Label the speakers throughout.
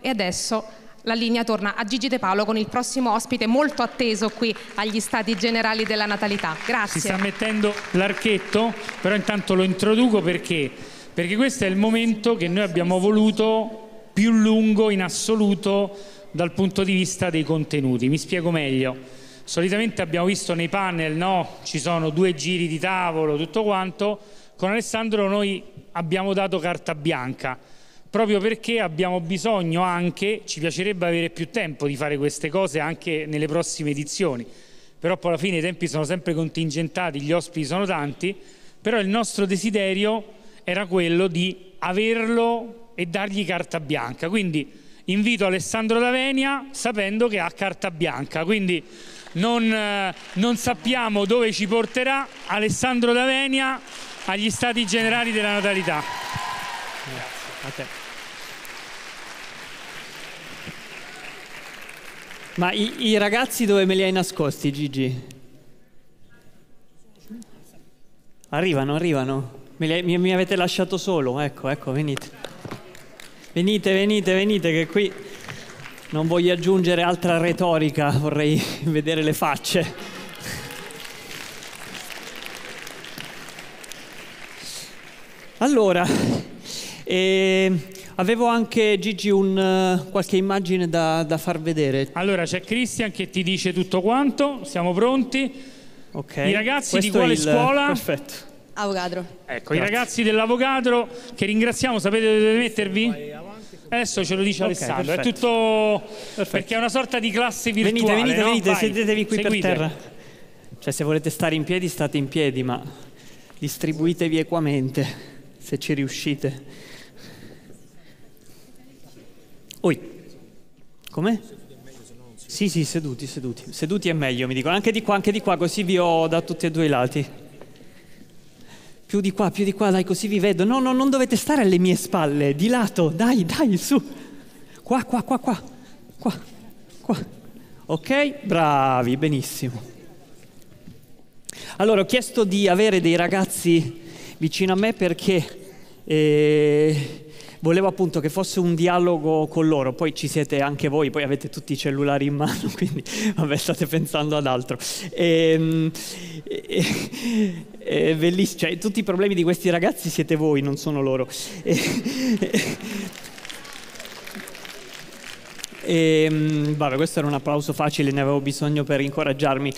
Speaker 1: E adesso la linea torna a Gigi De Paolo con il prossimo ospite molto atteso qui agli Stati Generali della Natalità. Grazie. Si sta
Speaker 2: mettendo l'archetto, però intanto lo introduco perché? Perché questo è il momento che noi abbiamo voluto più lungo in assoluto dal punto di vista dei contenuti. Mi spiego meglio. Solitamente abbiamo visto nei panel, no? Ci sono due giri di tavolo, tutto quanto. Con Alessandro noi abbiamo dato carta bianca proprio perché abbiamo bisogno anche, ci piacerebbe avere più tempo di fare queste cose anche nelle prossime edizioni, però poi alla fine i tempi sono sempre contingentati, gli ospiti sono tanti, però il nostro desiderio era quello di averlo e dargli carta bianca, quindi invito Alessandro D'Avenia sapendo che ha carta bianca, quindi non, eh, non sappiamo dove ci porterà Alessandro D'Avenia agli stati generali della natalità. Grazie. A te.
Speaker 1: Ma i, i ragazzi dove me li hai nascosti, Gigi? Arrivano, arrivano. Hai, mi, mi, avete lasciato solo, ecco, ecco, venite. Venite, venite, venite, che qui non voglio aggiungere altra retorica, vorrei vedere le facce. Allora, eh, Avevo anche Gigi un, eh, qualche immagine da, da,
Speaker 2: far vedere. Allora c'è Christian che ti dice tutto quanto, siamo pronti. Okay. I ragazzi Questo di quale il... Eh, scuola? Perfetto. Avogadro. Ecco, Grazie. i ragazzi dell'Avogadro che ringraziamo, sapete dove mettervi? Adesso ce lo dice okay, Alessandro, perfetto. è tutto perfetto. perché è una sorta di classe virtuale. Venite, venite, no? venite, Vai. sedetevi qui Seguite. per terra.
Speaker 1: Cioè se volete stare in piedi state in piedi, ma distribuitevi equamente se ci riuscite. Oi. Come? Sì, sì, seduti, seduti. Seduti è meglio, mi dicono. Anche di qua, anche di qua, così vi ho da tutti e due i lati. Più di qua, più di qua, dai, così vi vedo. No, no, non dovete stare alle mie spalle, di lato, dai, dai, su. Qua, qua, qua, qua, qua, qua. Ok? Bravi, benissimo. Allora, ho chiesto di avere dei ragazzi vicino a me perché... Eh, volevo appunto che fosse un dialogo con loro, poi ci siete anche voi, poi avete tutti i cellulari in mano, quindi vabbè state pensando ad altro. Ehm, e, e, e bellissimo, cioè tutti i problemi di questi ragazzi siete voi, non sono loro. E, e, ehm, vabbè, questo era un applauso facile, ne avevo bisogno per incoraggiarmi.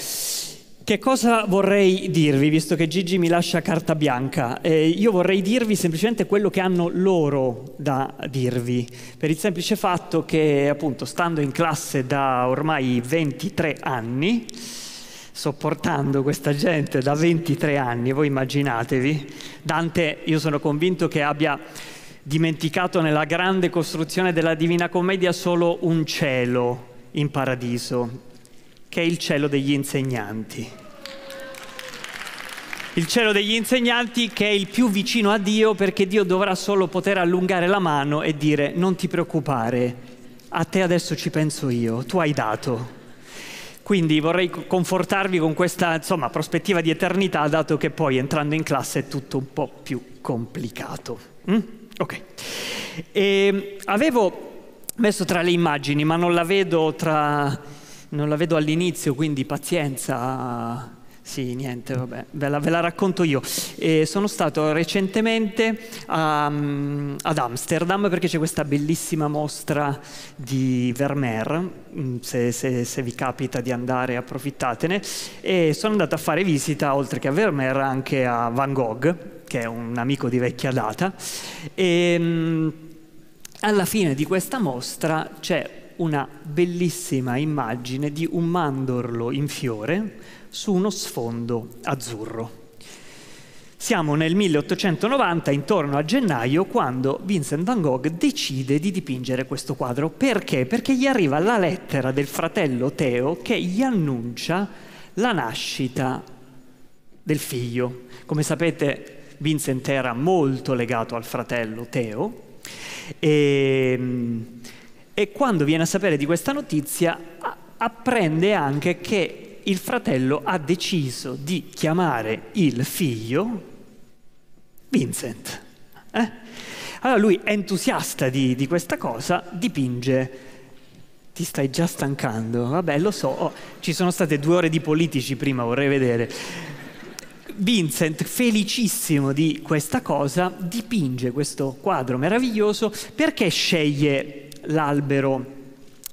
Speaker 1: Che cosa vorrei dirvi, visto che Gigi mi lascia carta bianca? Eh, io vorrei dirvi semplicemente quello che hanno loro da dirvi, per il semplice fatto che, appunto, stando in classe da ormai 23 anni, sopportando questa gente da 23 anni, voi immaginatevi, Dante, io sono convinto che abbia dimenticato nella grande costruzione della Divina Commedia solo un cielo in paradiso che è il cielo degli insegnanti. Il cielo degli insegnanti che è il più vicino a Dio perché Dio dovrà solo poter allungare la mano e dire non ti preoccupare, a te adesso ci penso io, tu hai dato. Quindi vorrei confortarvi con questa insomma, prospettiva di eternità, dato che poi entrando in classe è tutto un po' più complicato. Mm? Ok. E, ehm, avevo messo tra le immagini, ma non la vedo tra non la vedo all'inizio, quindi pazienza. Sì, niente, vabbè, ve la, ve la racconto io. E sono stato recentemente a, mm, ad Amsterdam perché c'è questa bellissima mostra di Vermeer, mm, se, se, se, vi capita di andare approfittatene, e sono andato a fare visita, oltre che a Vermeer, anche a Van Gogh, che è un amico di vecchia data. E mm, alla fine di questa mostra c'è una bellissima immagine di un mandorlo in fiore su uno sfondo azzurro. Siamo nel 1890, intorno a gennaio, quando Vincent van Gogh decide di dipingere questo quadro. Perché? Perché gli arriva la lettera del fratello Teo che gli annuncia la nascita del figlio. Come sapete, Vincent era molto legato al fratello Teo e ehm, e quando viene a sapere di questa notizia apprende anche che il fratello ha deciso di chiamare il figlio Vincent. Eh? Allora lui, entusiasta di, di, questa cosa, dipinge, ti stai già stancando, vabbè lo so, oh, ci sono state due ore di politici prima, vorrei vedere. Vincent, felicissimo di questa cosa, dipinge questo quadro meraviglioso perché sceglie l'albero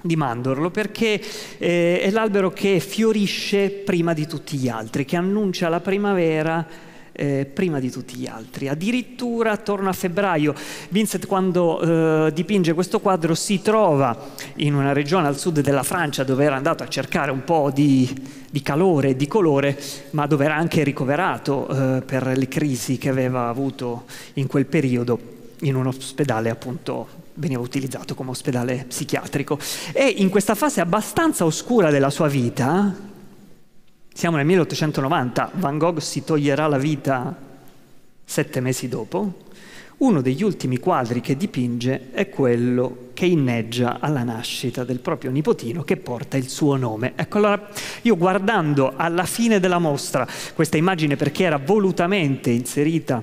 Speaker 1: di mandorlo perché eh, è l'albero che fiorisce prima di tutti gli altri, che annuncia la primavera eh, prima di tutti gli altri. Addirittura attorno a febbraio Vincent quando eh, dipinge questo quadro si trova in una regione al sud della Francia dove era andato a cercare un po' di, di calore, di colore, ma dove era anche ricoverato eh, per le crisi che aveva avuto in quel periodo in un ospedale appunto veniva utilizzato come ospedale psichiatrico. E in questa fase abbastanza oscura della sua vita, siamo nel 1890, Van Gogh si toglierà la vita sette mesi dopo, uno degli ultimi quadri che dipinge è quello che inneggia alla nascita del proprio nipotino che porta il suo nome. Ecco allora io guardando alla fine della mostra questa immagine perché era volutamente inserita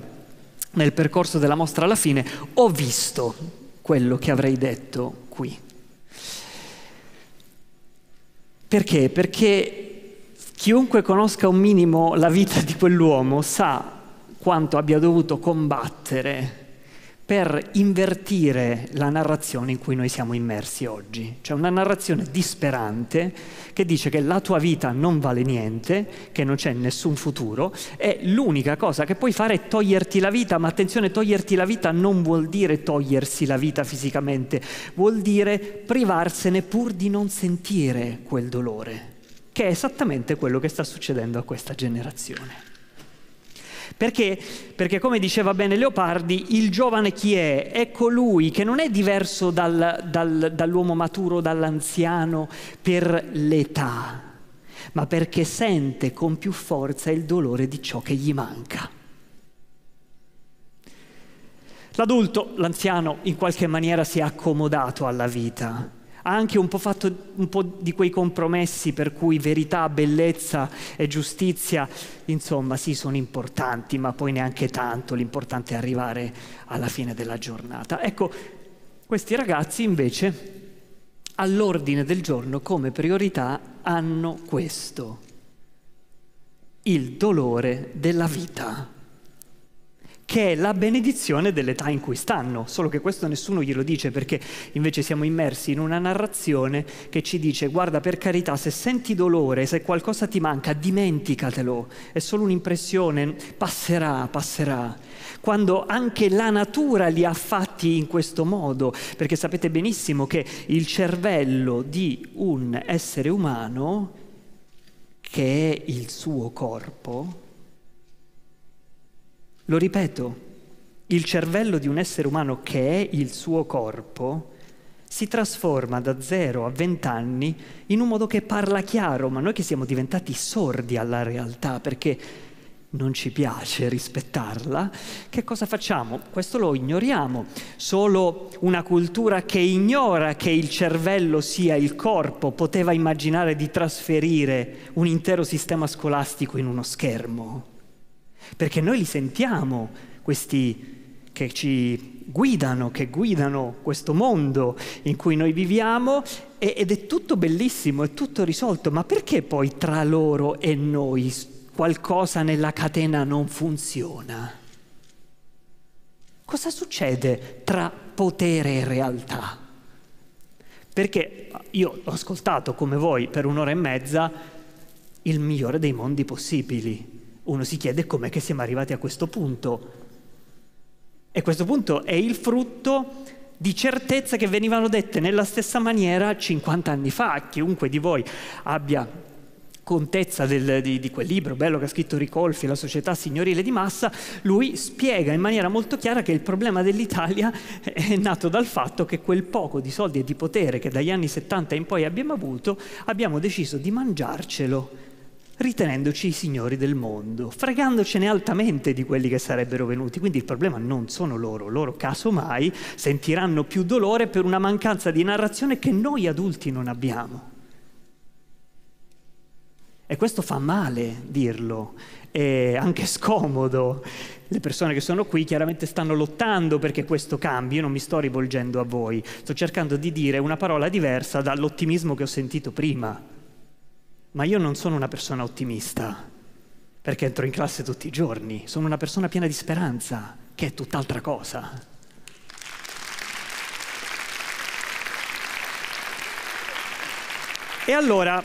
Speaker 1: nel percorso della mostra alla fine, ho visto quello che avrei detto qui. Perché? Perché chiunque conosca un minimo la vita di quell'uomo sa quanto abbia dovuto combattere per invertire la narrazione in cui noi siamo immersi oggi. Cioè una narrazione disperante che dice che la tua vita non vale niente, che non c'è nessun futuro e l'unica cosa che puoi fare è toglierti la vita, ma attenzione, toglierti la vita non vuol dire togliersi la vita fisicamente, vuol dire privarsene pur di non sentire quel dolore, che è esattamente quello che sta succedendo a questa generazione. Perché? Perché come diceva bene Leopardi, il giovane chi è? È colui che non è diverso dal, dal, dall'uomo maturo, dall'anziano per l'età, ma perché sente con più forza il dolore di ciò che gli manca. L'adulto, l'anziano, in qualche maniera si è accomodato alla vita, ha anche un po' fatto un po' di quei compromessi per cui verità, bellezza e giustizia, insomma, sì, sono importanti, ma poi neanche tanto, l'importante è arrivare alla fine della giornata. Ecco, questi ragazzi invece all'ordine del giorno come priorità hanno questo, il dolore della vita che è la benedizione dell'età in cui stanno, solo che questo nessuno glielo dice perché invece siamo immersi in una narrazione che ci dice guarda per carità se senti dolore, se qualcosa ti manca, dimenticatelo, è solo un'impressione, passerà, passerà, quando anche la natura li ha fatti in questo modo, perché sapete benissimo che il cervello di un essere umano, che è il suo corpo, lo ripeto, il cervello di un essere umano che è il suo corpo si trasforma da 0 a 20 anni in un modo che parla chiaro, ma noi che siamo diventati sordi alla realtà perché non ci piace rispettarla, che cosa facciamo? Questo lo ignoriamo. Solo una cultura che ignora che il cervello sia il corpo poteva immaginare di trasferire un intero sistema scolastico in uno schermo perché noi li sentiamo, questi che ci guidano, che guidano questo mondo in cui noi viviamo ed è tutto bellissimo, è tutto risolto, ma perché poi tra loro e noi qualcosa nella catena non funziona? Cosa succede tra potere e realtà? Perché io ho ascoltato come voi per un'ora e mezza il migliore dei mondi possibili, uno si chiede com'è che siamo arrivati a questo punto. E questo punto è il frutto di certezze che venivano dette nella stessa maniera 50 anni fa. Chiunque di voi abbia contezza del, di, di, quel libro bello che ha scritto Ricolfi, La società signorile di massa, lui spiega in maniera molto chiara che il problema dell'Italia è nato dal fatto che quel poco di soldi e di potere che dagli anni 70 in poi abbiamo avuto, abbiamo deciso di mangiarcelo ritenendoci i signori del mondo, fregandocene altamente di quelli che sarebbero venuti. Quindi il problema non sono loro, loro casomai sentiranno più dolore per una mancanza di narrazione che noi adulti non abbiamo. E questo fa male dirlo, è anche scomodo. Le persone che sono qui chiaramente stanno lottando perché questo cambi, io non mi sto rivolgendo a voi, sto cercando di dire una parola diversa dall'ottimismo che ho sentito prima ma io non sono una persona ottimista, perché entro in classe tutti i giorni, sono una persona piena di speranza, che è tutt'altra cosa. E allora,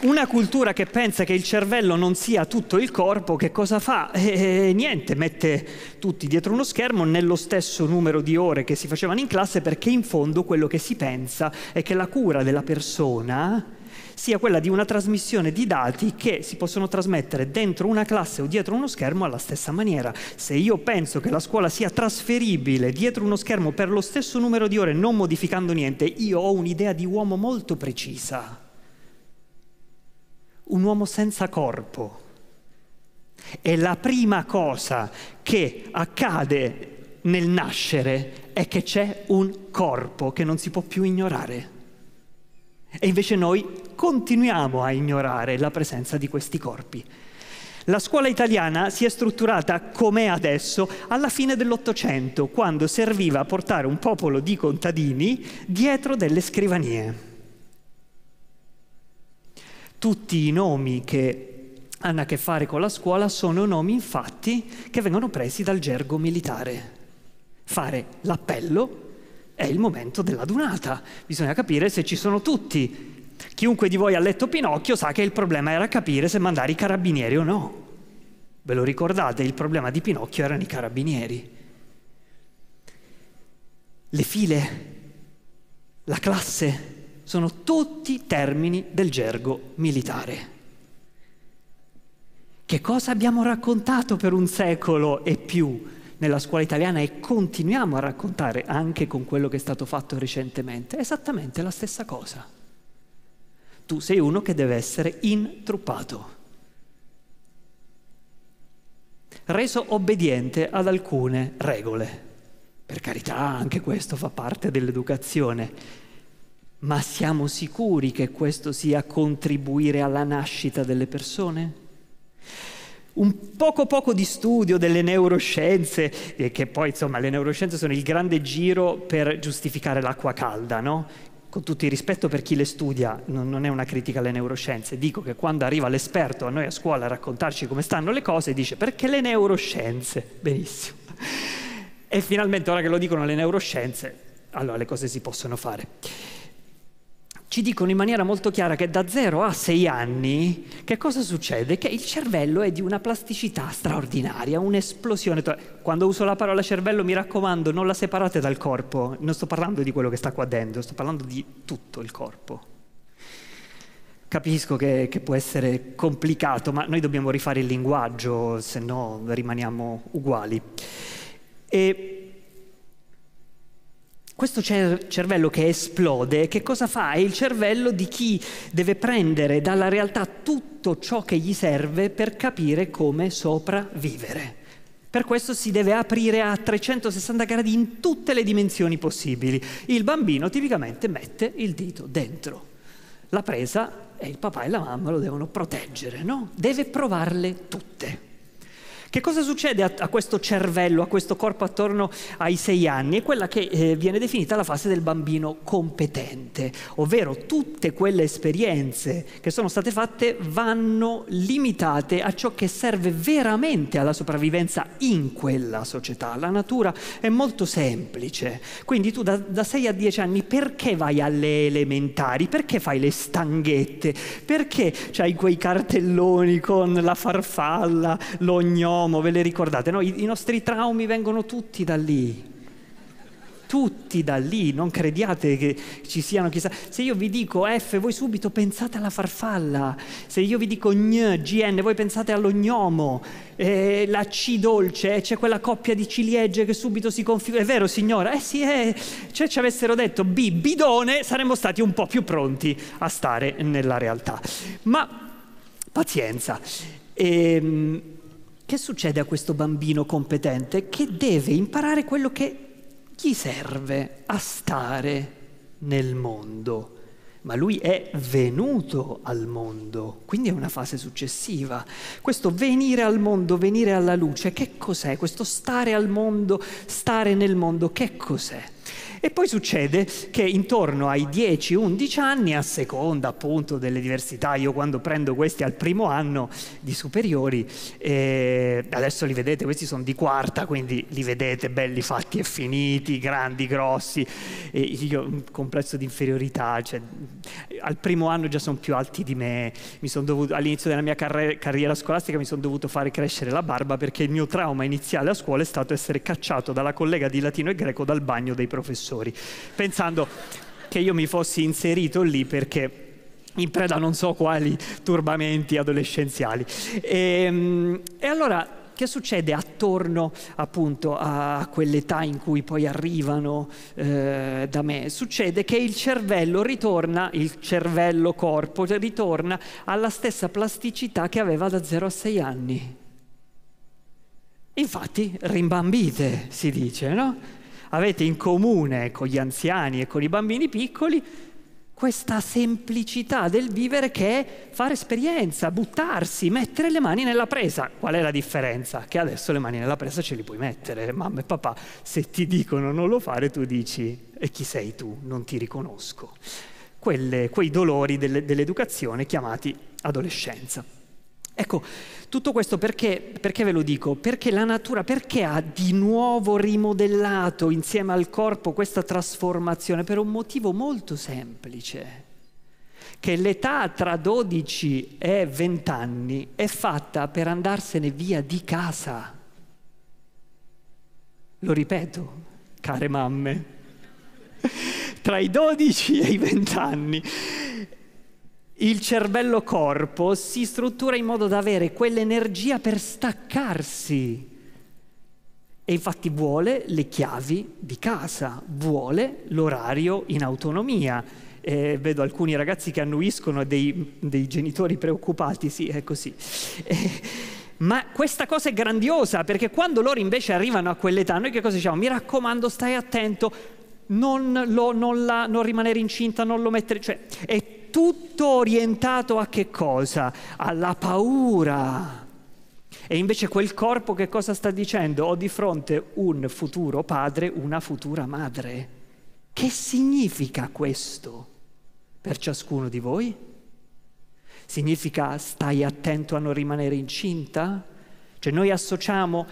Speaker 1: una cultura che pensa che il cervello non sia tutto il corpo, che cosa fa? E, eh, eh, niente, mette tutti dietro uno schermo nello stesso numero di ore che si facevano in classe perché in fondo quello che si pensa è che la cura della persona sia quella di una trasmissione di dati che si possono trasmettere dentro una classe o dietro uno schermo alla stessa maniera. Se io penso che la scuola sia trasferibile dietro uno schermo per lo stesso numero di ore, non modificando niente, io ho un'idea di uomo molto precisa. Un uomo senza corpo. E la prima cosa che accade nel nascere è che c'è un corpo che non si può più ignorare. E invece noi continuiamo a ignorare la presenza di questi corpi. La scuola italiana si è strutturata com'è adesso alla fine dell'Ottocento, quando serviva a portare un popolo di contadini dietro delle scrivanie. Tutti i nomi che hanno a che fare con la scuola sono nomi infatti che vengono presi dal gergo militare. Fare l'appello è il momento della dunata, bisogna capire se ci sono tutti. Chiunque di voi ha letto Pinocchio sa che il problema era capire se mandare i carabinieri o no. Ve lo ricordate, il problema di Pinocchio erano i carabinieri. Le file, la classe, sono tutti termini del gergo militare. Che cosa abbiamo raccontato per un secolo e più nella scuola italiana e continuiamo a raccontare anche con quello che è stato fatto recentemente, è esattamente la stessa cosa. Tu sei uno che deve essere intruppato, reso obbediente ad alcune regole. Per carità, anche questo fa parte dell'educazione, ma siamo sicuri che questo sia contribuire alla nascita delle persone? un poco poco di studio delle neuroscienze, eh, che poi insomma le neuroscienze sono il grande giro per giustificare l'acqua calda, no? con tutto il rispetto per chi le studia, non, non, è una critica alle neuroscienze, dico che quando arriva l'esperto a noi a scuola a raccontarci come stanno le cose, dice perché le neuroscienze, benissimo. E finalmente ora che lo dicono le neuroscienze, allora le cose si possono fare ci dicono in maniera molto chiara che da 0 a 6 anni che cosa succede? Che il cervello è di una plasticità straordinaria, un'esplosione. Quando uso la parola cervello mi raccomando non la separate dal corpo, non sto parlando di quello che sta qua dentro, sto parlando di tutto il corpo. Capisco che, che può essere complicato, ma noi dobbiamo rifare il linguaggio, se no rimaniamo uguali. E questo cervello che esplode, che cosa fa? È il cervello di chi deve prendere dalla realtà tutto ciò che gli serve per capire come sopravvivere. Per questo si deve aprire a 360 gradi in tutte le dimensioni possibili. Il bambino tipicamente mette il dito dentro. La presa e il papà e la mamma lo devono proteggere, no? Deve provarle tutte. Che cosa succede a, a, questo cervello, a questo corpo attorno ai sei anni? È quella che eh, viene definita la fase del bambino competente, ovvero tutte quelle esperienze che sono state fatte vanno limitate a ciò che serve veramente alla sopravvivenza in quella società. La natura è molto semplice, quindi tu da, da 6 a 10 anni perché vai alle elementari? Perché fai le stanghette? Perché hai quei cartelloni con la farfalla, l'ognò? Nostromo, ve le ricordate? No, i, i nostri traumi vengono tutti da lì. Tutti da lì, non crediate che ci siano chissà. Se io vi dico F, voi subito pensate alla farfalla. Se io vi dico gn, gn, voi pensate all'ognomo. Eh, la C dolce, eh, c'è quella coppia di ciliegie che subito si configura. È vero, signora? Eh sì, eh. Cioè, ci avessero detto B, bidone, saremmo stati un po' più pronti a stare nella realtà. Ma pazienza. Ehm, che succede a questo bambino competente che deve imparare quello che gli serve a stare nel mondo? ma lui è venuto al mondo, quindi è una fase successiva. Questo venire al mondo, venire alla luce, che cos'è? Questo stare al mondo, stare nel mondo, che cos'è? E poi succede che intorno ai 10-11 anni, a seconda appunto delle diversità, io quando prendo questi al primo anno di superiori, eh, adesso li vedete, questi sono di quarta, quindi li vedete belli fatti e finiti, grandi, grossi, e io un complesso di inferiorità, cioè, al primo anno già sono più alti di me, dovuto, all'inizio della mia carre- carriera scolastica mi sono dovuto fare crescere la barba perché il mio trauma iniziale a scuola è stato essere cacciato dalla collega di latino e greco dal bagno dei professori professori, pensando che io mi fossi inserito lì perché in preda a non so quali turbamenti adolescenziali. E, ehm, e allora che succede attorno appunto a quell'età in cui poi arrivano eh, da me? Succede che il cervello ritorna, il cervello corpo ritorna alla stessa plasticità che aveva da 0 a 6 anni. Infatti rimbambite, si dice, no? avete in comune con gli anziani e con i bambini piccoli questa semplicità del vivere che è fare esperienza, buttarsi, mettere le mani nella presa. Qual è la differenza? Che adesso le mani nella presa ce le puoi mettere, mamma e papà. Se ti dicono non lo fare, tu dici e chi sei tu? Non ti riconosco. Quelle, quei dolori delle, dell'educazione chiamati adolescenza. Ecco, tutto questo perché, perché, ve lo dico? Perché la natura, perché ha di nuovo rimodellato insieme al corpo questa trasformazione? Per un motivo molto semplice, che l'età tra 12 e 20 anni è fatta per andarsene via di casa. Lo ripeto, care mamme, tra i 12 e i 20 anni il cervello corpo si struttura in modo da avere quell'energia per staccarsi. E infatti vuole le chiavi di casa, vuole l'orario in autonomia. Eh, vedo alcuni ragazzi che annuiscono dei, dei genitori preoccupati, sì, è così. Eh, ma questa cosa è grandiosa perché quando loro invece arrivano a quell'età, noi che cosa diciamo? Mi raccomando, stai attento, non, lo, non, la, non rimanere incinta, non lo mettere... Cioè, è tutto orientato a che cosa? Alla paura. E invece quel corpo che cosa sta dicendo? Ho di fronte un futuro padre, una futura madre. Che significa questo per ciascuno di voi? Significa stai attento a non rimanere incinta? Cioè noi associamo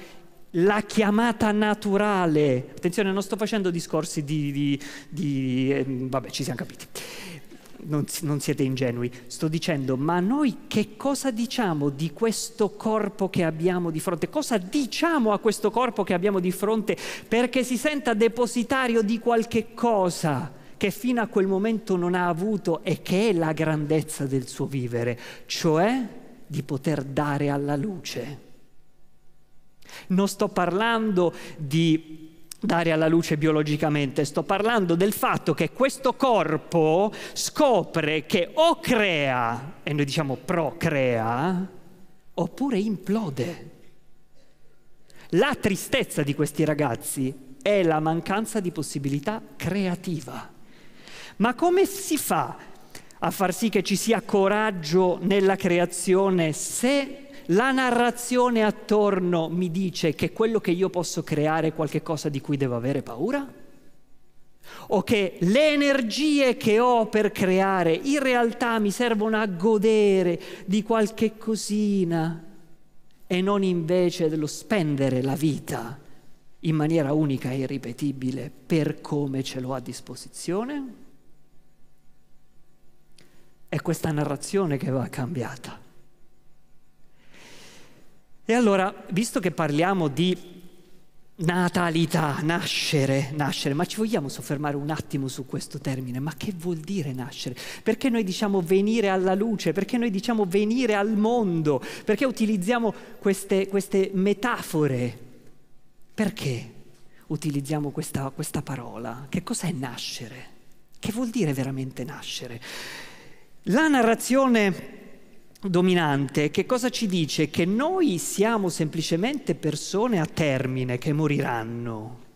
Speaker 1: la chiamata naturale. Attenzione, non sto facendo discorsi di... di, di eh, vabbè, ci siamo capiti non, non siete ingenui, sto dicendo, ma noi che cosa diciamo di questo corpo che abbiamo di fronte? Cosa diciamo a questo corpo che abbiamo di fronte perché si senta depositario di qualche cosa? che fino a quel momento non ha avuto e che è la grandezza del suo vivere, cioè di poter dare alla luce. Non sto parlando di dare alla luce biologicamente, sto parlando del fatto che questo corpo scopre che o crea, e noi diciamo procrea, oppure implode. La tristezza di questi ragazzi è la mancanza di possibilità creativa. Ma come si fa a far sì che ci sia coraggio nella creazione se la narrazione attorno mi dice che quello che io posso creare è qualcosa di cui devo avere paura? o che le energie che ho per creare in realtà mi servono a godere di qualche cosina e non invece dello spendere la vita in maniera unica e irripetibile per come ce l'ho a disposizione? È questa narrazione che va cambiata. E allora, visto che parliamo di natalità, nascere, nascere, ma ci vogliamo soffermare un attimo su questo termine, ma che vuol dire nascere? Perché noi diciamo venire alla luce, perché noi diciamo venire al mondo, perché utilizziamo queste, queste metafore? Perché utilizziamo questa, questa parola? Che cos'è nascere? Che vuol dire veramente nascere? La narrazione dominante, che cosa ci dice? Che noi siamo semplicemente persone a termine che moriranno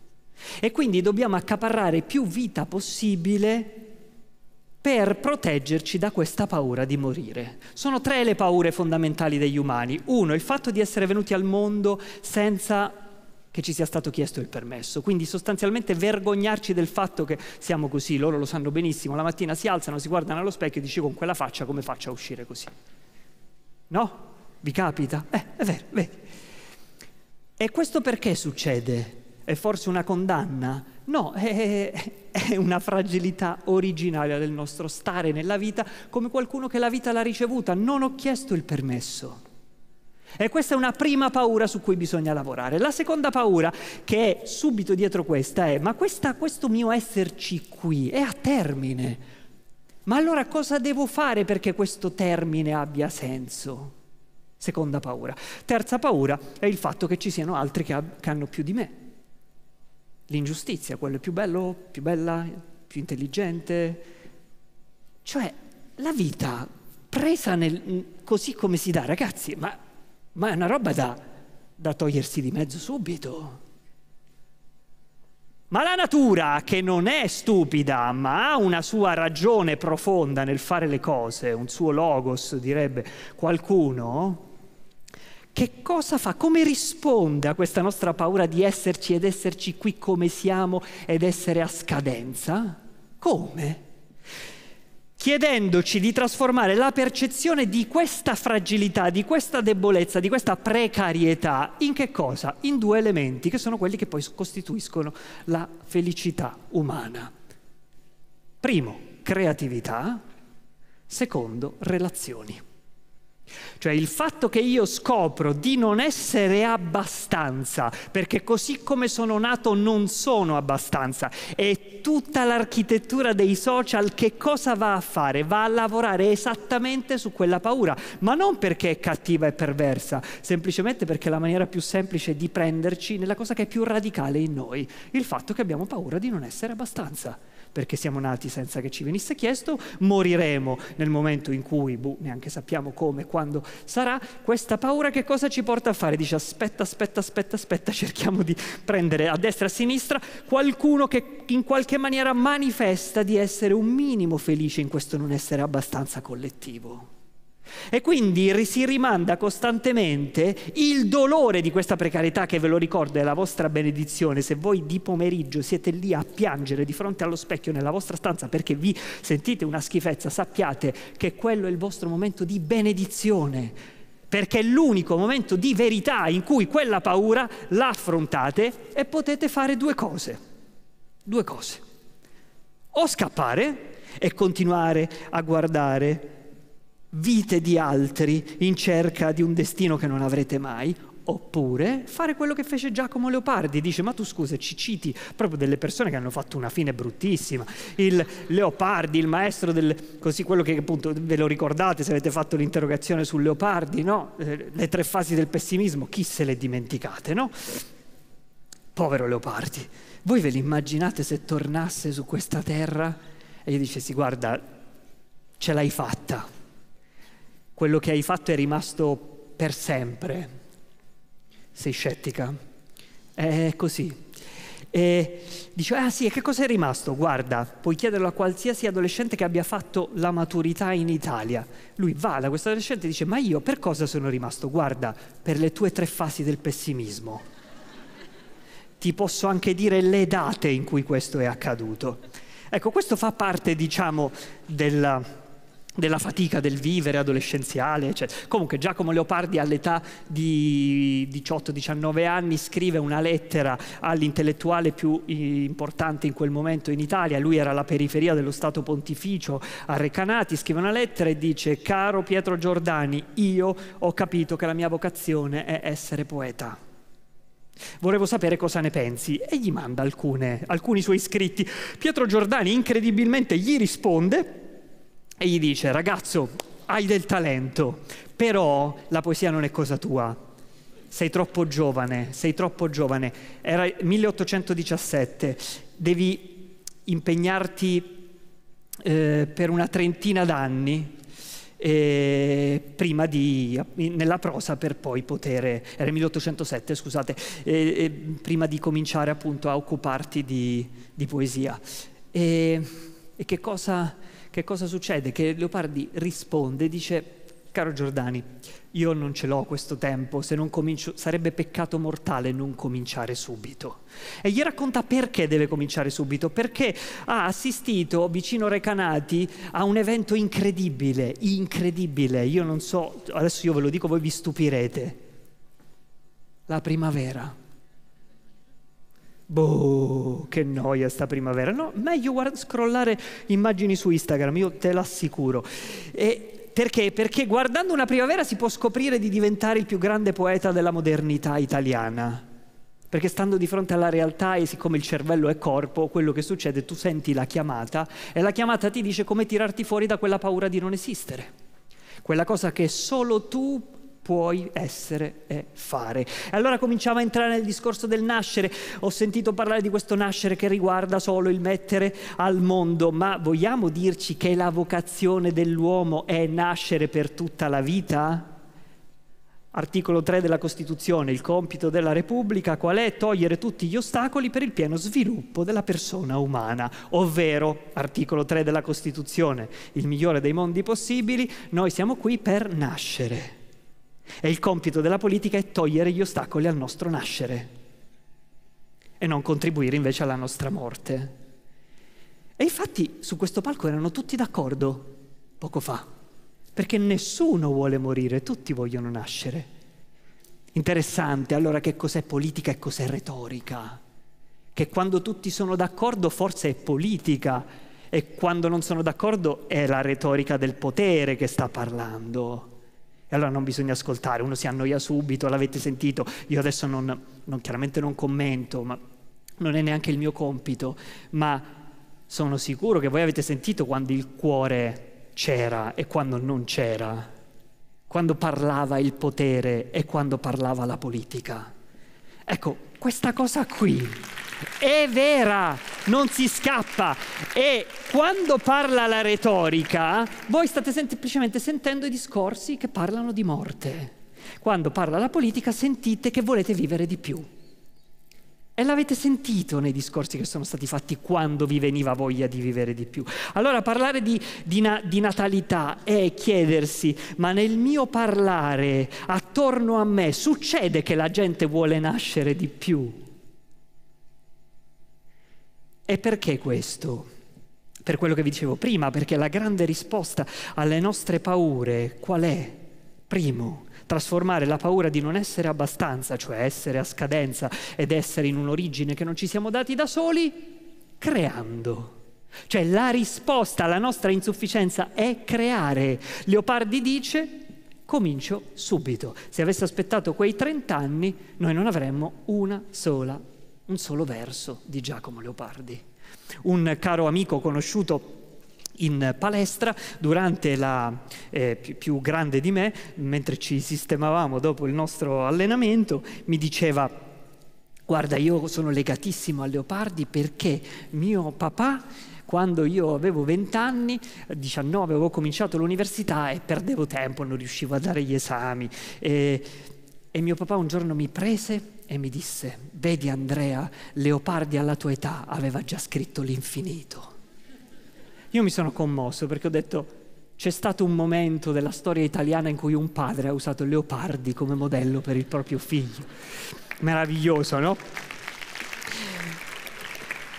Speaker 1: e quindi dobbiamo accaparrare più vita possibile per proteggerci da questa paura di morire. Sono tre le paure fondamentali degli umani. Uno, il fatto di essere venuti al mondo senza che ci sia stato chiesto il permesso. Quindi sostanzialmente vergognarci del fatto che siamo così, loro lo sanno benissimo, la mattina si alzano, si guardano allo specchio e dici con quella faccia come faccio a uscire così. No? Vi capita? Eh, è vero, vedi. E questo perché succede? È forse una condanna? No, è, è, una fragilità originaria del nostro stare nella vita come qualcuno che la vita l'ha ricevuta. Non ho chiesto il permesso. E questa è una prima paura su cui bisogna lavorare. La seconda paura, che è subito dietro questa, è ma questa, questo mio esserci qui è a termine. Ma allora cosa devo fare perché questo termine abbia senso? Seconda paura. Terza paura è il fatto che ci siano altri che, ab- che hanno più di me. L'ingiustizia, quello è più bello, più bella, più intelligente. Cioè, la vita presa nel, così come si dà, ragazzi, ma, ma è una roba da, da togliersi di mezzo subito. Ma la natura, che non è stupida, ma ha una sua ragione profonda nel fare le cose, un suo logos, direbbe qualcuno, che cosa fa? Come risponde a questa nostra paura di esserci ed esserci qui come siamo ed essere a scadenza? Come? chiedendoci di trasformare la percezione di questa fragilità, di questa debolezza, di questa precarietà, in che cosa? In due elementi che sono quelli che poi costituiscono la felicità umana. Primo, creatività, secondo, relazioni. Cioè il fatto che io scopro di non essere abbastanza, perché così come sono nato non sono abbastanza, e tutta l'architettura dei social che cosa va a fare? Va a lavorare esattamente su quella paura, ma non perché è cattiva e perversa, semplicemente perché è la maniera più semplice di prenderci nella cosa che è più radicale in noi, il fatto che abbiamo paura di non essere abbastanza perché siamo nati senza che ci venisse chiesto, moriremo nel momento in cui, buh, neanche sappiamo come, quando sarà, questa paura che cosa ci porta a fare? Dice aspetta, aspetta, aspetta, aspetta, cerchiamo di prendere a destra e a sinistra qualcuno che in qualche maniera manifesta di essere un minimo felice in questo non essere abbastanza collettivo. E quindi si rimanda costantemente il dolore di questa precarietà che ve lo ricordo è la vostra benedizione. Se voi di pomeriggio siete lì a piangere di fronte allo specchio nella vostra stanza perché vi sentite una schifezza, sappiate che quello è il vostro momento di benedizione, perché è l'unico momento di verità in cui quella paura la affrontate e potete fare due cose. Due cose. O scappare e continuare a guardare vite di altri in cerca di un destino che non avrete mai, oppure fare quello che fece Giacomo Leopardi. Dice, ma tu scusa, ci citi proprio delle persone che hanno fatto una fine bruttissima. Il Leopardi, il maestro del... così quello che appunto ve lo ricordate se avete fatto l'interrogazione su Leopardi, no? Eh, le tre fasi del pessimismo, chi se le dimenticate, no? Povero Leopardi. Voi ve immaginate se tornasse su questa terra e gli dicessi, guarda, ce l'hai fatta, quello che hai fatto è rimasto per sempre. Sei scettica. È così. E dice, ah sì, e che cosa è rimasto? Guarda, puoi chiederlo a qualsiasi adolescente che abbia fatto la maturità in Italia. Lui va da questo adolescente e dice, ma io per cosa sono rimasto? Guarda, per le tue tre fasi del pessimismo. Ti posso anche dire le date in cui questo è accaduto. Ecco, questo fa parte, diciamo, della della fatica del vivere adolescenziale. eccetera. Cioè, comunque Giacomo Leopardi all'età di 18-19 anni scrive una lettera all'intellettuale più importante in quel momento in Italia, lui era alla periferia dello Stato Pontificio a Recanati, scrive una lettera e dice caro Pietro Giordani, io ho capito che la mia vocazione è essere poeta. Volevo sapere cosa ne pensi e gli manda alcune, alcuni suoi scritti. Pietro Giordani incredibilmente gli risponde e gli dice ragazzo hai del talento, però la poesia non è cosa tua, sei troppo giovane, sei troppo giovane, era 1817, devi impegnarti eh, per una trentina d'anni eh, prima di, nella prosa per poi poter, era 1807 scusate, eh, prima di cominciare appunto a occuparti di, di poesia. E, e che cosa che cosa succede? Che Leopardi risponde, dice, caro Giordani, io non ce l'ho questo tempo, comincio, sarebbe peccato mortale non cominciare subito. E gli racconta perché deve cominciare subito, perché ha assistito vicino Recanati a un evento incredibile, incredibile, io non so, adesso io ve lo dico, voi vi stupirete, la primavera. Boh, che noia sta primavera. No, meglio guard- scrollare immagini su Instagram, io te l'assicuro. E perché? Perché guardando una primavera si può scoprire di diventare il più grande poeta della modernità italiana. Perché stando di fronte alla realtà e siccome il cervello è corpo, quello che succede, tu senti la chiamata e la chiamata ti dice come tirarti fuori da quella paura di non esistere. Quella cosa che solo tu puoi essere e fare. E allora cominciamo a entrare nel discorso del nascere. Ho sentito parlare di questo nascere che riguarda solo il mettere al mondo, ma vogliamo dirci che la vocazione dell'uomo è nascere per tutta la vita? Articolo 3 della Costituzione, il compito della Repubblica qual è? Togliere tutti gli ostacoli per il pieno sviluppo della persona umana, ovvero, articolo 3 della Costituzione, il migliore dei mondi possibili, noi siamo qui per nascere e il compito della politica è togliere gli ostacoli al nostro nascere e non contribuire invece alla nostra morte. E infatti su questo palco erano tutti d'accordo poco fa, perché nessuno vuole morire, tutti vogliono nascere. Interessante, allora che cos'è politica e cos'è retorica? Che quando tutti sono d'accordo forse è politica e quando non sono d'accordo è la retorica del potere che sta parlando. E allora non bisogna ascoltare, uno si annoia subito, l'avete sentito, io adesso non, non, chiaramente non commento, ma non è neanche il mio compito, ma sono sicuro che voi avete sentito quando il cuore c'era e quando non c'era, quando parlava il potere e quando parlava la politica. Ecco, questa cosa qui è vera, non si scappa. E quando parla la retorica, voi state semplicemente sentendo i discorsi che parlano di morte. Quando parla la politica, sentite che volete vivere di più. E l'avete sentito nei discorsi che sono stati fatti quando vi veniva voglia di vivere di più. Allora parlare di, di, na, di, natalità è chiedersi, ma nel mio parlare attorno a me succede che la gente vuole nascere di più? E perché questo? Per quello che vi dicevo prima, perché la grande risposta alle nostre paure qual è? Primo, trasformare la paura di non essere abbastanza, cioè essere a scadenza ed essere in un'origine che non ci siamo dati da soli, creando. Cioè la risposta alla nostra insufficienza è creare. Leopardi dice, comincio subito. Se avesse aspettato quei 30 anni, noi non avremmo una sola, un solo verso di Giacomo Leopardi. Un caro amico conosciuto in palestra durante la eh, più, grande di me, mentre ci sistemavamo dopo il nostro allenamento, mi diceva guarda io sono legatissimo a Leopardi perché mio papà quando io avevo 20 anni, 19 avevo cominciato l'università e perdevo tempo, non riuscivo a dare gli esami. E, e mio papà un giorno mi prese e mi disse, vedi Andrea, Leopardi alla tua età aveva già scritto l'infinito. Io mi sono commosso perché ho detto c'è stato un momento della storia italiana in cui un padre ha usato Leopardi come modello per il proprio figlio. Meraviglioso, no?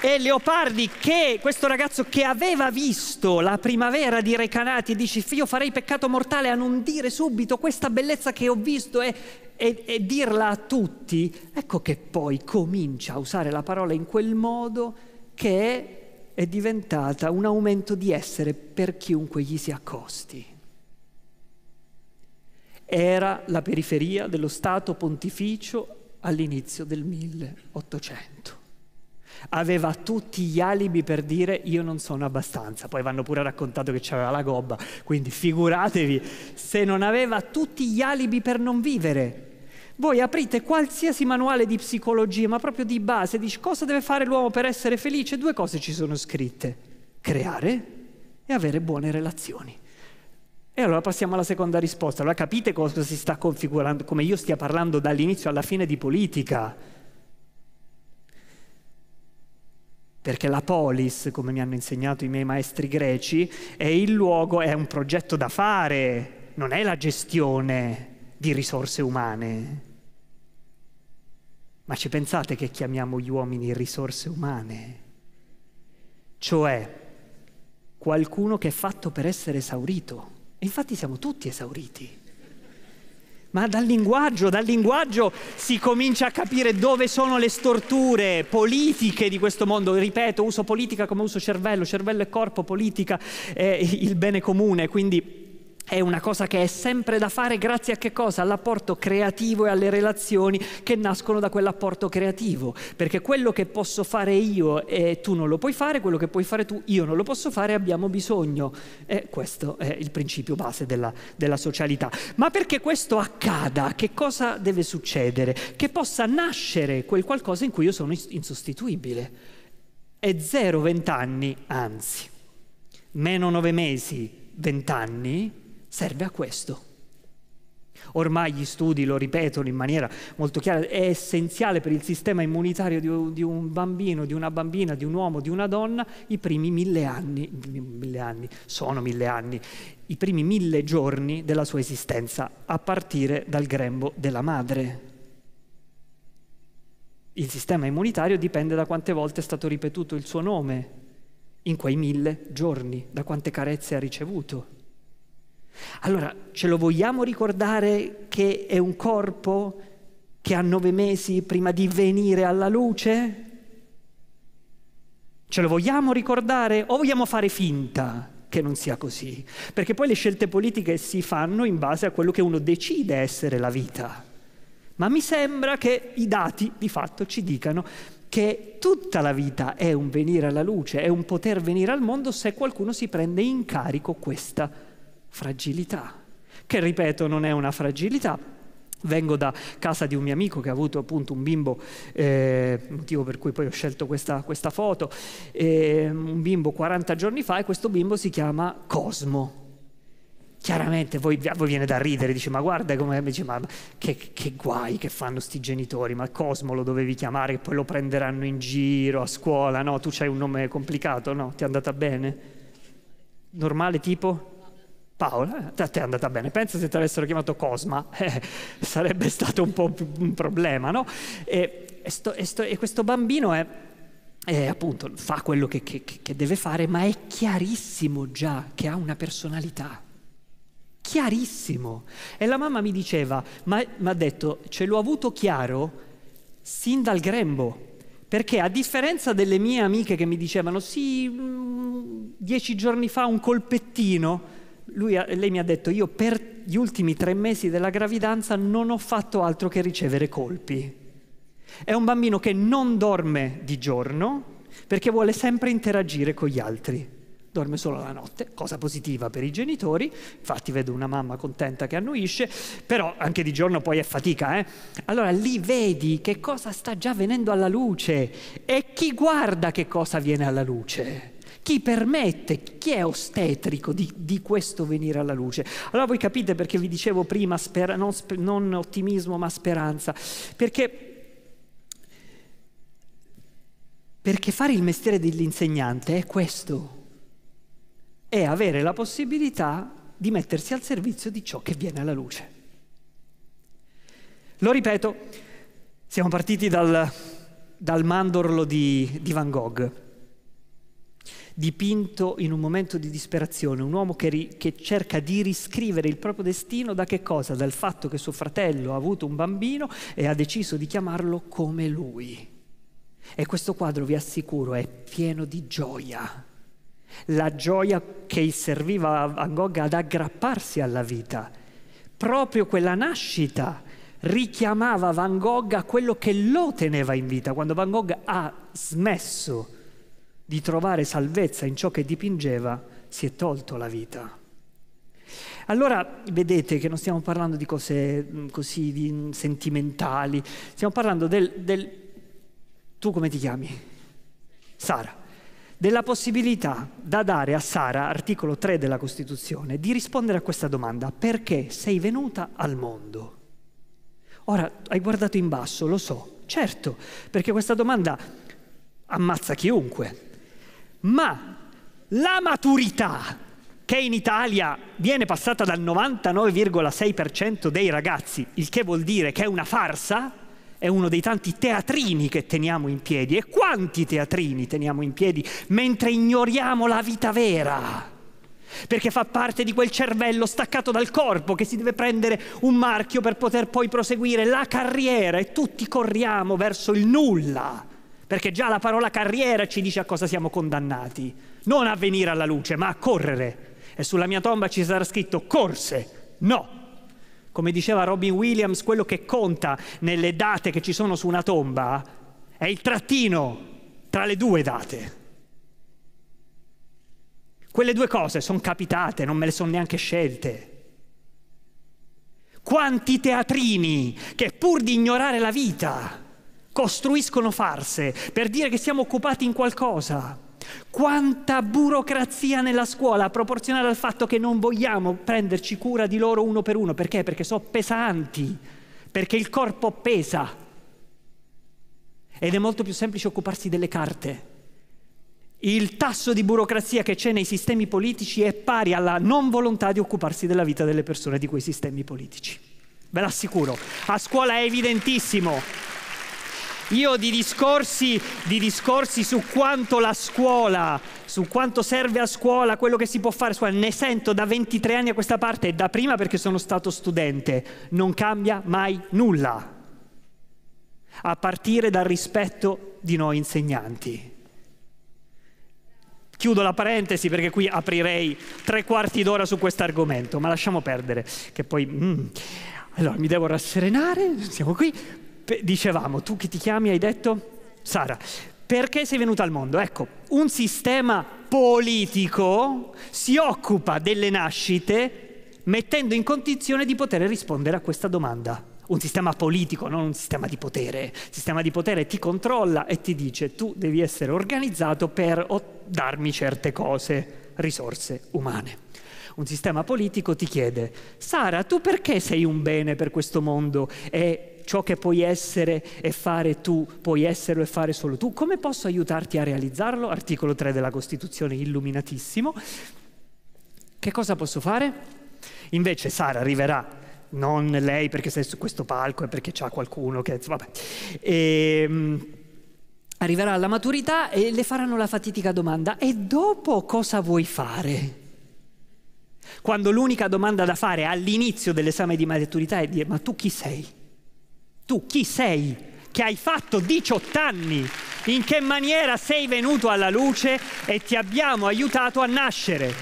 Speaker 1: E Leopardi, che, questo ragazzo che aveva visto la primavera di Recanati e dice io farei peccato mortale a non dire subito questa bellezza che ho visto e, e, e dirla a tutti, ecco che poi comincia a usare la parola in quel modo che è diventata un aumento di essere per chiunque gli si accosti. Era la periferia dello Stato pontificio all'inizio del 1800. Aveva tutti gli alibi per dire io non sono abbastanza, poi vanno pure raccontato che c'aveva la gobba, quindi figuratevi se non aveva tutti gli alibi per non vivere, voi aprite qualsiasi manuale di psicologia, ma proprio di base, di cosa deve fare l'uomo per essere felice, due cose ci sono scritte, creare e avere buone relazioni. E allora passiamo alla seconda risposta. Allora capite cosa si sta configurando, come io stia parlando dall'inizio alla fine di politica. Perché la polis, come mi hanno insegnato i miei maestri greci, è il luogo, è un progetto da fare, non è la gestione di risorse umane. Ma ci pensate che chiamiamo gli uomini risorse umane? Cioè qualcuno che è fatto per essere esaurito. E infatti siamo tutti esauriti. Ma dal linguaggio, dal linguaggio si comincia a capire dove sono le storture politiche di questo mondo. Ripeto, uso politica come uso cervello, cervello e corpo, politica è il bene comune, quindi è una cosa che è sempre da fare grazie a che cosa? All'apporto creativo e alle relazioni che nascono da quell'apporto creativo. Perché quello che posso fare io e eh, tu non lo puoi fare, quello che puoi fare tu io non lo posso fare, abbiamo bisogno. E eh, questo è il principio base della, della socialità. Ma perché questo accada, che cosa deve succedere? Che possa nascere quel qualcosa in cui io sono insostituibile. È zero vent'anni, anzi, meno nove mesi, vent'anni serve a questo. Ormai gli studi lo ripetono in maniera molto chiara, è essenziale per il sistema immunitario di, un bambino, di una bambina, di un uomo, di una donna, i primi mille anni, mille anni, sono mille anni, i primi mille giorni della sua esistenza, a partire dal grembo della madre. Il sistema immunitario dipende da quante volte è stato ripetuto il suo nome in quei mille giorni, da quante carezze ha ricevuto. Allora, ce lo vogliamo ricordare che è un corpo che ha nove mesi prima di venire alla luce? Ce lo vogliamo ricordare o vogliamo fare finta che non sia così? Perché poi le scelte politiche si fanno in base a quello che uno decide essere la vita. Ma mi sembra che i dati di fatto ci dicano che tutta la vita è un venire alla luce, è un poter venire al mondo se qualcuno si prende in carico questa vita fragilità, che ripeto non è una fragilità. Vengo da casa di un mio amico che ha avuto appunto un bimbo, eh, motivo per cui poi ho scelto questa, questa foto, eh, un bimbo 40 giorni fa e questo bimbo si chiama Cosmo. Chiaramente voi, voi viene da ridere, dice ma guarda come dice, ma che, che guai che fanno sti genitori, ma Cosmo lo dovevi chiamare, poi lo prenderanno in giro a scuola, no? Tu hai un nome complicato, no? Ti è andata bene? Normale tipo? Paola, a te è andata bene, pensa se ti avessero chiamato Cosma, eh, sarebbe stato un po' un problema, no? E, e, sto, e, sto, e questo bambino è, è appunto, fa quello che, che, che deve fare, ma è chiarissimo già che ha una personalità, chiarissimo. E la mamma mi diceva, ma ha detto, ce l'ho avuto chiaro sin dal grembo, perché a differenza delle mie amiche che mi dicevano, sì, mm, dieci giorni fa un colpettino, lui, lei mi ha detto, io per gli ultimi tre mesi della gravidanza non ho fatto altro che ricevere colpi. È un bambino che non dorme di giorno perché vuole sempre interagire con gli altri. Dorme solo la notte, cosa positiva per i genitori, infatti vedo una mamma contenta che annuisce, però anche di giorno poi è fatica. Eh? Allora lì vedi che cosa sta già venendo alla luce e chi guarda che cosa viene alla luce chi permette, chi è ostetrico di, di questo venire alla luce? Allora voi capite perché vi dicevo prima spera, non, sper, non ottimismo ma speranza, perché... Perché fare il mestiere dell'insegnante è questo, è avere la possibilità di mettersi al servizio di ciò che viene alla luce. Lo ripeto, siamo partiti dal, dal mandorlo di, di Van Gogh dipinto in un momento di disperazione, un uomo che, ri, che cerca di riscrivere il proprio destino da che cosa? Dal fatto che suo fratello ha avuto un bambino e ha deciso di chiamarlo come lui. E questo quadro, vi assicuro, è pieno di gioia. La gioia che serviva a Van Gogh ad aggrapparsi alla vita. Proprio quella nascita richiamava Van Gogh a quello che lo teneva in vita. Quando Van Gogh ha smesso di trovare salvezza in ciò che dipingeva, si è tolto la vita. Allora vedete che non stiamo parlando di cose così di sentimentali, stiamo parlando del, del... Tu come ti chiami? Sara. Della possibilità da dare a Sara, articolo 3 della Costituzione, di rispondere a questa domanda, perché sei venuta al mondo? Ora, hai guardato in basso, lo so, certo, perché questa domanda ammazza chiunque ma la maturità che in Italia viene passata dal 99,6% dei ragazzi, il che vuol dire che è una farsa, è uno dei tanti teatrini che teniamo in piedi. E quanti teatrini teniamo in piedi mentre ignoriamo la vita vera? Perché fa parte di quel cervello staccato dal corpo che si deve prendere un marchio per poter poi proseguire la carriera e tutti corriamo verso il nulla perché già la parola carriera ci dice a cosa siamo condannati, non a venire alla luce, ma a correre. E sulla mia tomba ci sarà scritto corse, no. Come diceva Robin Williams, quello che conta nelle date che ci sono su una tomba è il trattino tra le due date. Quelle due cose sono capitate, non me le sono neanche scelte. Quanti teatrini che pur di ignorare la vita costruiscono farse per dire che siamo occupati in qualcosa. Quanta burocrazia nella scuola proporzionale al fatto che non vogliamo prenderci cura di loro uno per uno. Perché? Perché sono pesanti, perché il corpo pesa. Ed è molto più semplice occuparsi delle carte. Il tasso di burocrazia che c'è nei sistemi politici è pari alla non volontà di occuparsi della vita delle persone di quei sistemi politici. Ve l'assicuro, a scuola è evidentissimo. Io di discorsi, di discorsi su quanto la scuola, su quanto serve a scuola, quello che si può fare a scuola, ne sento da 23 anni a questa parte e da prima perché sono stato studente. Non cambia mai nulla, a partire dal rispetto di noi insegnanti. Chiudo la parentesi perché qui aprirei tre quarti d'ora su questo argomento, ma lasciamo perdere, che poi... Mm. Allora, mi devo rasserenare, siamo qui dicevamo, tu che ti chiami hai detto? Sara, perché sei venuta al mondo? Ecco, un sistema politico si occupa delle nascite mettendo in condizione di poter rispondere a questa domanda. Un sistema politico, non un sistema di potere. Il sistema di potere ti controlla e ti dice tu devi essere organizzato per darmi certe cose, risorse umane. Un sistema politico ti chiede, Sara, tu perché sei un bene per questo mondo e ciò che puoi essere e fare tu, puoi esserlo e fare solo tu. Come posso aiutarti a realizzarlo? Articolo 3 della Costituzione, illuminatissimo. Che cosa posso fare? Invece Sara arriverà non lei perché sei su questo palco e perché c'ha qualcuno che... Vabbè. E, um, arriverà alla maturità e le faranno la fatidica domanda, e dopo cosa vuoi fare? Quando l'unica domanda da fare all'inizio dell'esame di maturità è dire ma tu chi sei? Tu chi sei? Che hai fatto 18 anni? In che maniera sei venuto alla luce e ti abbiamo aiutato a nascere?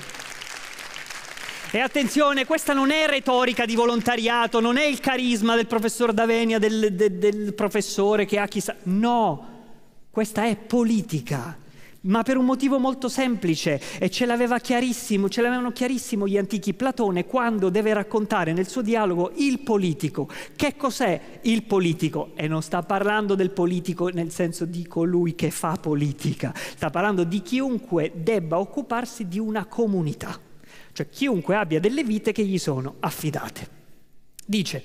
Speaker 1: E attenzione, questa non è retorica di volontariato, non è il carisma del professor Davenia, del, de, del professore che ha chissà. No, questa è politica ma per un motivo molto semplice e ce, l'aveva chiarissimo, ce l'avevano chiarissimo gli antichi Platone quando deve raccontare nel suo dialogo il politico. Che cos'è il politico? E non sta parlando del politico nel senso di colui che fa politica, sta parlando di chiunque debba occuparsi di una comunità, cioè chiunque abbia delle vite che gli sono affidate. Dice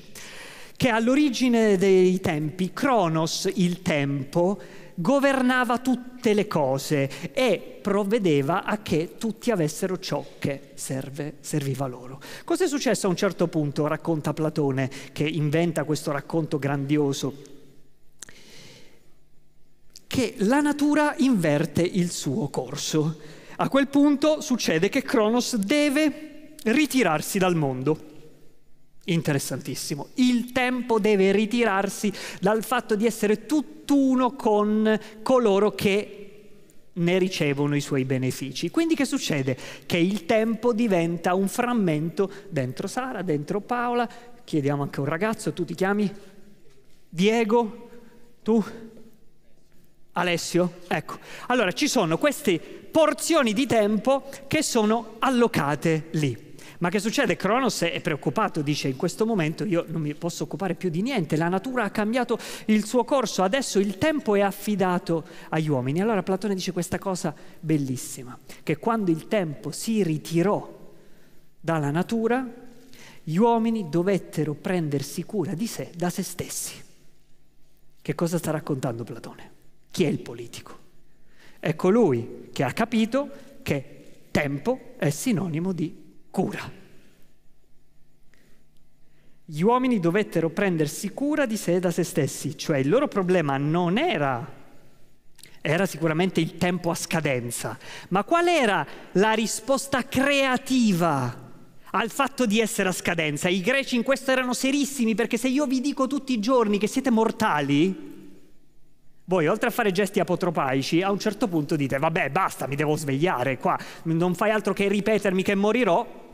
Speaker 1: che all'origine dei tempi, Cronos, il tempo, governava tutte le cose e provvedeva a che tutti avessero ciò che serve, serviva loro. Cosa è successo a un certo punto, racconta Platone, che inventa questo racconto grandioso? Che la natura inverte il suo corso. A quel punto succede che Cronos deve ritirarsi dal mondo Interessantissimo. Il tempo deve ritirarsi dal fatto di essere tutt'uno con coloro che ne ricevono i suoi benefici. Quindi che succede? Che il tempo diventa un frammento dentro Sara, dentro Paola. Chiediamo anche un ragazzo, tu ti chiami? Diego? Tu? Alessio? Ecco. Allora ci sono queste porzioni di tempo che sono allocate lì. Ma che succede? Cronos è preoccupato, dice in questo momento io non mi posso occupare più di niente, la natura ha cambiato il suo corso, adesso il tempo è affidato agli uomini. Allora Platone dice questa cosa bellissima, che quando il tempo si ritirò dalla natura, gli uomini dovettero prendersi cura di sé, da se stessi. Che cosa sta raccontando Platone? Chi è il politico? È colui che ha capito che tempo è sinonimo di cura. Gli uomini dovettero prendersi cura di sé da se stessi, cioè il loro problema non era era sicuramente il tempo a scadenza, ma qual era la risposta creativa al fatto di essere a scadenza? I greci in questo erano serissimi perché se io vi dico tutti i giorni che siete mortali, voi oltre a fare gesti apotropaici, a un certo punto dite vabbè basta, mi devo svegliare qua, non fai altro che ripetermi che morirò,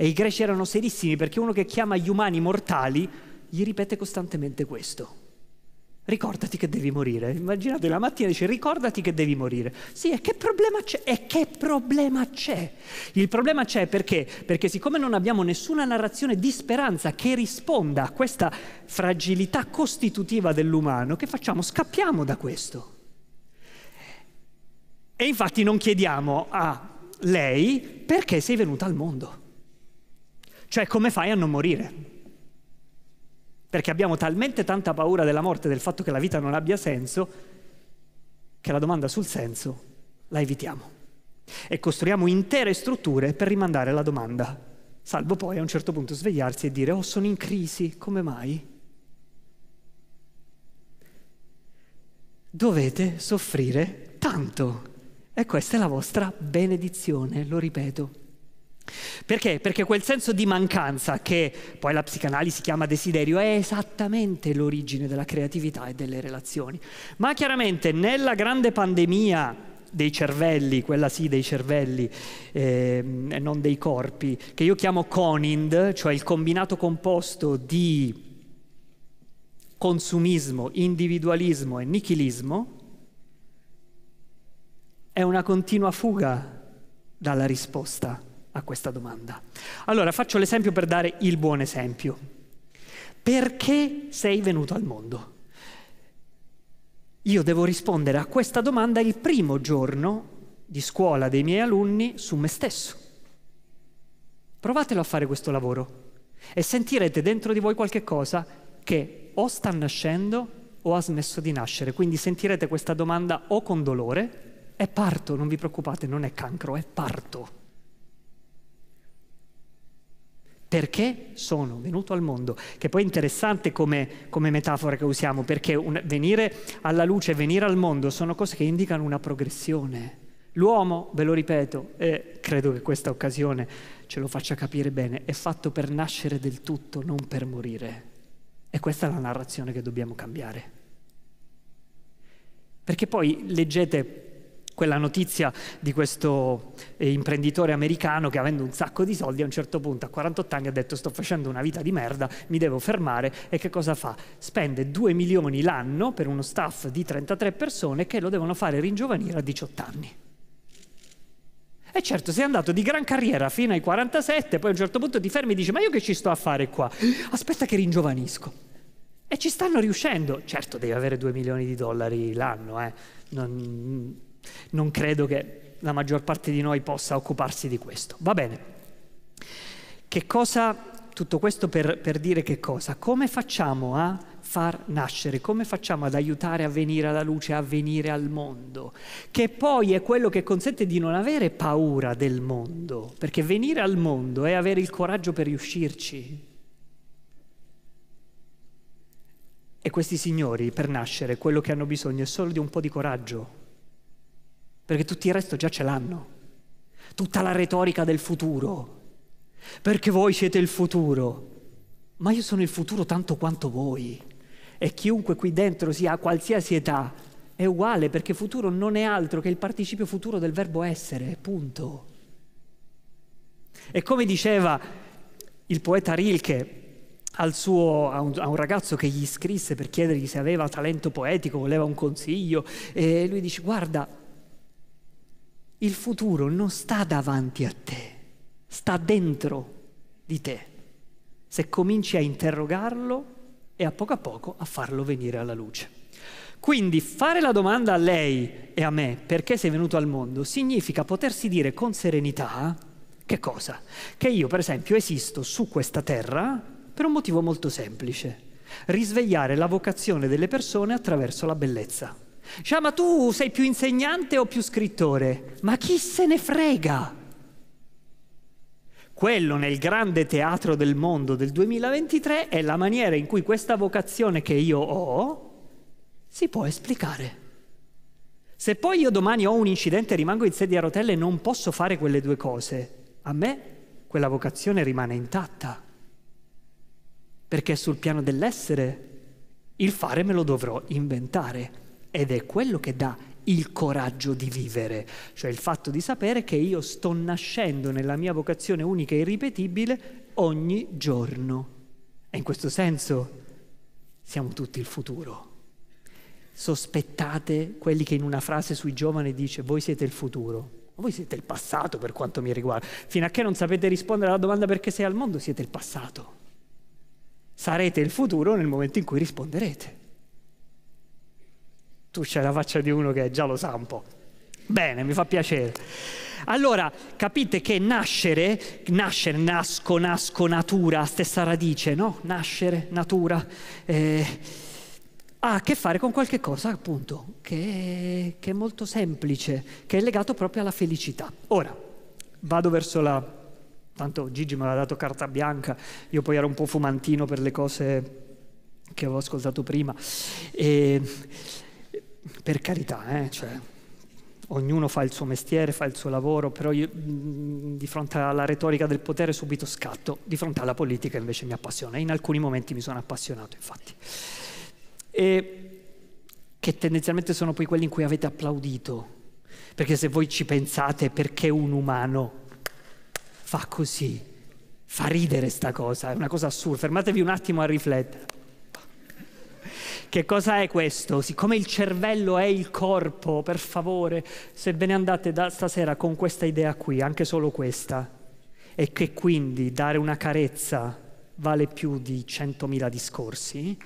Speaker 1: e i greci erano serissimi perché uno che chiama gli umani mortali gli ripete costantemente questo. Ricordati che devi morire. Immaginate la mattina dice ricordati che devi morire. Sì, e che problema c'è? E che problema c'è? Il problema c'è perché? Perché siccome non abbiamo nessuna narrazione di speranza che risponda a questa fragilità costitutiva dell'umano, che facciamo? Scappiamo da questo. E infatti non chiediamo a lei perché sei venuta al mondo. Cioè come fai a non morire? Perché abbiamo talmente tanta paura della morte, del fatto che la vita non abbia senso, che la domanda sul senso la evitiamo. E costruiamo intere strutture per rimandare la domanda, salvo poi a un certo punto svegliarsi e dire, oh sono in crisi, come mai? Dovete soffrire tanto. E questa è la vostra benedizione, lo ripeto. Perché? Perché quel senso di mancanza, che poi la psicanalisi chiama desiderio, è esattamente l'origine della creatività e delle relazioni. Ma chiaramente nella grande pandemia dei cervelli, quella sì dei cervelli eh, e non dei corpi, che io chiamo CONIND, cioè il combinato composto di consumismo, individualismo e nichilismo, è una continua fuga dalla risposta a questa domanda. Allora faccio l'esempio per dare il buon esempio. Perché sei venuto al mondo? Io devo rispondere a questa domanda il primo giorno di scuola dei miei alunni su me stesso. Provatelo a fare questo lavoro e sentirete dentro di voi qualche cosa che o sta nascendo o ha smesso di nascere. Quindi sentirete questa domanda o con dolore, è parto, non vi preoccupate, non è cancro, è parto perché sono venuto al mondo, che poi è interessante come, come metafora che usiamo, perché un, venire alla luce, venire al mondo sono cose che indicano una progressione. L'uomo, ve lo ripeto, e credo che questa occasione ce lo faccia capire bene, è fatto per nascere del tutto, non per morire. E questa è la narrazione che dobbiamo cambiare. Perché poi leggete quella notizia di questo eh, imprenditore americano che avendo un sacco di soldi a un certo punto a 48 anni ha detto sto facendo una vita di merda, mi devo fermare e che cosa fa? Spende 2 milioni l'anno per uno staff di 33 persone che lo devono fare ringiovanire a 18 anni. E certo, sei andato di gran carriera fino ai 47, poi a un certo punto ti fermi e dici ma io che ci sto a fare qua? Aspetta che ringiovanisco. E ci stanno riuscendo. Certo, devi avere 2 milioni di dollari l'anno, eh. Non non credo che la maggior parte di noi possa occuparsi di questo. Va bene. Che cosa, tutto questo per, per dire che cosa? Come facciamo a far nascere, come facciamo ad aiutare a venire alla luce, a venire al mondo, che poi è quello che consente di non avere paura del mondo, perché venire al mondo è avere il coraggio per riuscirci. E questi signori per nascere quello che hanno bisogno è solo di un po' di coraggio perché tutto il resto già ce l'hanno. Tutta la retorica del futuro, perché voi siete il futuro, ma io sono il futuro tanto quanto voi e chiunque qui dentro sia a qualsiasi età è uguale perché futuro non è altro che il participio futuro del verbo essere, punto. E come diceva il poeta Rilke suo, a, un, a, un, ragazzo che gli scrisse per chiedergli se aveva talento poetico, voleva un consiglio, e lui dice guarda, il futuro non sta davanti a te, sta dentro di te. Se cominci a interrogarlo e a poco a poco a farlo venire alla luce. Quindi fare la domanda a lei e a me perché sei venuto al mondo significa potersi dire con serenità che cosa? Che io per esempio esisto su questa terra per un motivo molto semplice, risvegliare la vocazione delle persone attraverso la bellezza. Cioè, ma tu sei più insegnante o più scrittore? Ma chi se ne frega? Quello nel grande teatro del mondo del 2023 è la maniera in cui questa vocazione che io ho si può esplicare. Se poi io domani ho un incidente e rimango in sedia a rotelle e non posso fare quelle due cose, a me quella vocazione rimane intatta. Perché sul piano dell'essere il fare me lo dovrò inventare. Ed è quello che dà il coraggio di vivere, cioè il fatto di sapere che io sto nascendo nella mia vocazione unica e irripetibile ogni giorno. E in questo senso siamo tutti il futuro. Sospettate quelli che in una frase sui giovani dice voi siete il futuro. Ma voi siete il passato per quanto mi riguarda. Fino a che non sapete rispondere alla domanda perché sei al mondo, siete il passato. Sarete il futuro nel momento in cui risponderete. Tu c'hai la faccia di uno che già lo sa un po'. Bene, mi fa piacere. Allora, capite che nascere, nascere, nasco, nasco, natura, stessa radice, no? Nascere, natura, eh, ha a che fare con qualche cosa, appunto, che, che è molto semplice, che è legato proprio alla felicità. Ora, vado verso la... Tanto Gigi me l'ha dato carta bianca, io poi ero un po' fumantino per le cose che avevo ascoltato prima. E per carità, eh, cioè, ognuno fa il suo mestiere, fa il suo lavoro, però io mm, di fronte alla retorica del potere subito scatto, di fronte alla politica invece mi appassiona, in alcuni momenti mi sono appassionato infatti. E che tendenzialmente sono poi quelli in cui avete applaudito, perché se voi ci pensate perché un umano fa così, fa ridere sta cosa, è una cosa assurda, fermatevi un attimo a riflettere. Che cosa è questo? Siccome il cervello è il corpo, per favore, se ve ne andate da stasera con questa idea qui, anche solo questa, e che quindi dare una carezza vale più di 100.000 discorsi,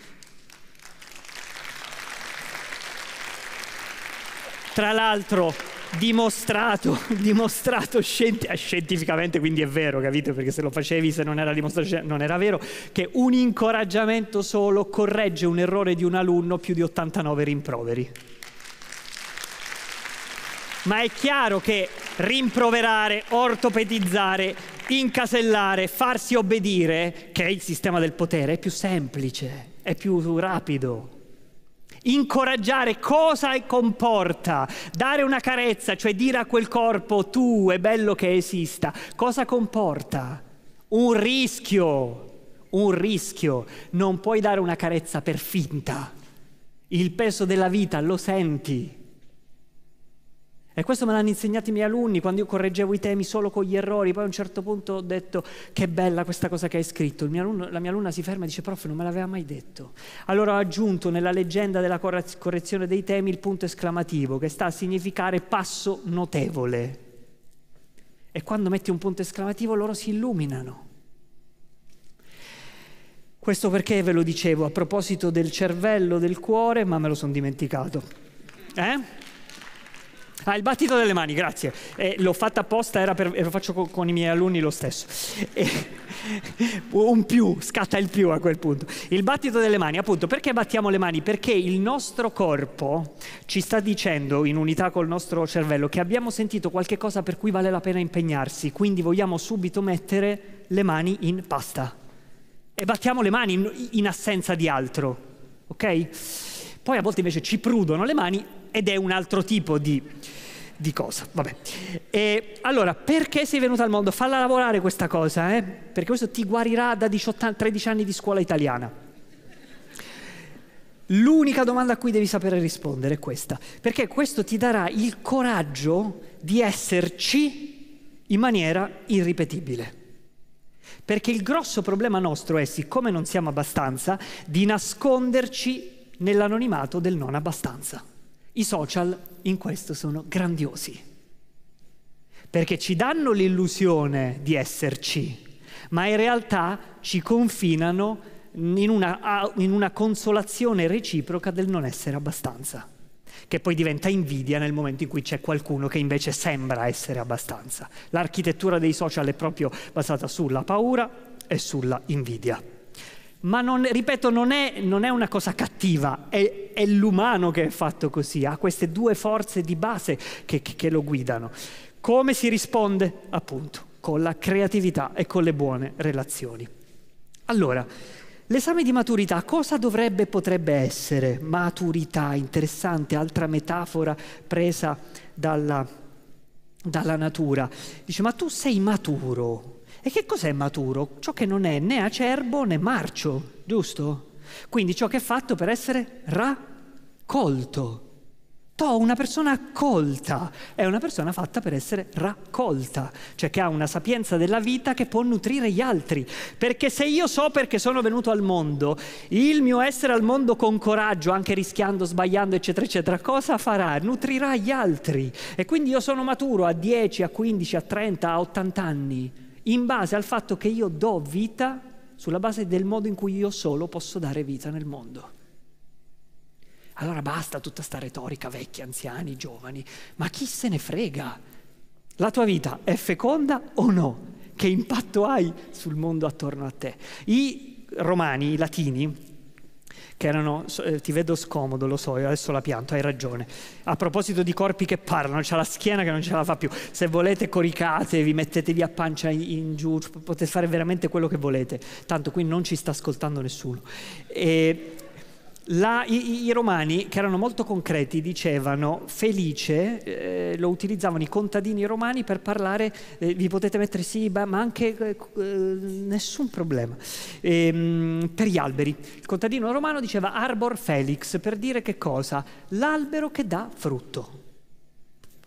Speaker 1: tra l'altro dimostrato, dimostrato eh, scientificamente, quindi è vero, capito? Perché se lo facevi, se non era dimostrato, non era vero, che un incoraggiamento solo corregge un errore di un alunno più di 89 rimproveri. Ma è chiaro che rimproverare, ortopedizzare, incasellare, farsi obbedire, che è il sistema del potere, è più semplice, è più rapido, Incoraggiare cosa comporta? Dare una carezza, cioè dire a quel corpo tu è bello che esista. Cosa comporta? Un rischio, un rischio. Non puoi dare una carezza per finta. Il peso della vita lo senti e questo me l'hanno insegnato i miei alunni quando io correggevo i temi solo con gli errori. Poi a un certo punto ho detto che bella questa cosa che hai scritto. Mio alunno, la mia alunna si ferma e dice prof non me l'aveva mai detto. Allora ho aggiunto nella leggenda della correzione dei temi il punto esclamativo che sta a significare passo notevole. E quando metti un punto esclamativo loro si illuminano. Questo perché ve lo dicevo a proposito del cervello, del cuore, ma me lo sono dimenticato. Eh? Ah, il battito delle mani, grazie. Eh, l'ho fatta apposta per, eh, lo faccio co- con, i miei alunni lo stesso. Eh, un più, scatta il più a quel punto. Il battito delle mani, appunto, perché battiamo le mani? Perché il nostro corpo ci sta dicendo, in unità col nostro cervello, che abbiamo sentito qualche cosa per cui vale la pena impegnarsi, quindi vogliamo subito mettere le mani in pasta. E battiamo le mani in, in assenza di altro, ok? Poi a volte invece ci prudono le mani ed è un altro tipo di, di cosa. Vabbè. E, allora, perché sei venuta al mondo? Falla lavorare questa cosa, eh? perché questo ti guarirà da 18, 13 anni di scuola italiana. L'unica domanda a cui devi sapere rispondere è questa, perché questo ti darà il coraggio di esserci in maniera irripetibile. Perché il grosso problema nostro è, siccome non siamo abbastanza, di nasconderci nell'anonimato del non abbastanza. I social in questo sono grandiosi, perché ci danno l'illusione di esserci, ma in realtà ci confinano in una, in una consolazione reciproca del non essere abbastanza che poi diventa invidia nel momento in cui c'è qualcuno che invece sembra essere abbastanza. L'architettura dei social è proprio basata sulla paura e sulla invidia. Ma non, ripeto, non è, non è, una cosa cattiva, è, è, l'umano che è fatto così, ha queste due forze di base che, che, che lo guidano. Come si risponde? Appunto, con la creatività e con le buone relazioni. Allora, L'esame di maturità cosa dovrebbe, e potrebbe essere? Maturità, interessante, altra metafora presa dalla, dalla natura. Dice, ma tu sei maturo? E che cos'è maturo? Ciò che non è né acerbo né marcio, giusto? Quindi ciò che è fatto per essere raccolto. To, una persona accolta, è una persona fatta per essere raccolta, cioè che ha una sapienza della vita che può nutrire gli altri. Perché se io so perché sono venuto al mondo, il mio essere al mondo con coraggio, anche rischiando, sbagliando, eccetera, eccetera, cosa farà? Nutrirà gli altri. E quindi io sono maturo a 10, a 15, a 30, a 80 anni in base al fatto che io do vita sulla base del modo in cui io solo posso dare vita nel mondo. Allora basta tutta sta retorica vecchi, anziani, giovani, ma chi se ne frega? La tua vita è feconda o no? Che impatto hai sul mondo attorno a te? I romani, i latini, che erano, eh, ti vedo scomodo, lo so, io adesso la pianto, hai ragione. A proposito di corpi che parlano, c'è la schiena che non ce la fa più. Se volete coricatevi, mettetevi a pancia in, in giù, potete fare veramente quello che volete, tanto qui non ci sta ascoltando nessuno. E la, i, i, romani, che erano molto concreti, dicevano felice, eh, lo utilizzavano i contadini romani per parlare, eh, vi potete mettere sì, beh, ma anche eh, eh, nessun problema, ehm, per gli alberi. Il contadino romano diceva arbor felix per dire che cosa? L'albero che dà frutto.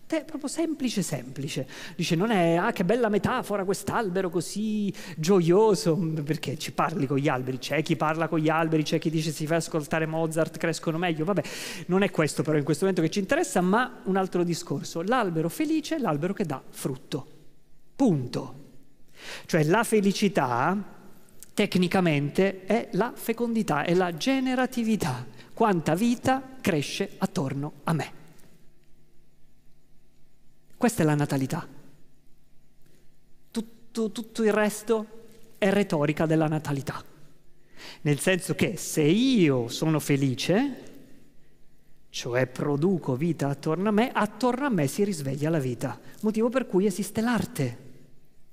Speaker 1: Te, proprio semplice, semplice. Dice, non è, ah che bella metafora quest'albero così gioioso, perché ci parli con gli alberi, c'è chi parla con gli alberi, c'è chi dice si fa ascoltare Mozart, crescono meglio, vabbè, non è questo però in questo momento che ci interessa, ma un altro discorso. L'albero felice è l'albero che dà frutto. Punto. Cioè la felicità tecnicamente è la fecondità, è la generatività, quanta vita cresce attorno a me. Questa è la natalità. Tutto, tutto il resto è retorica della natalità. Nel senso che se io sono felice, cioè produco vita attorno a me, attorno a me si risveglia la vita, motivo per cui esiste l'arte.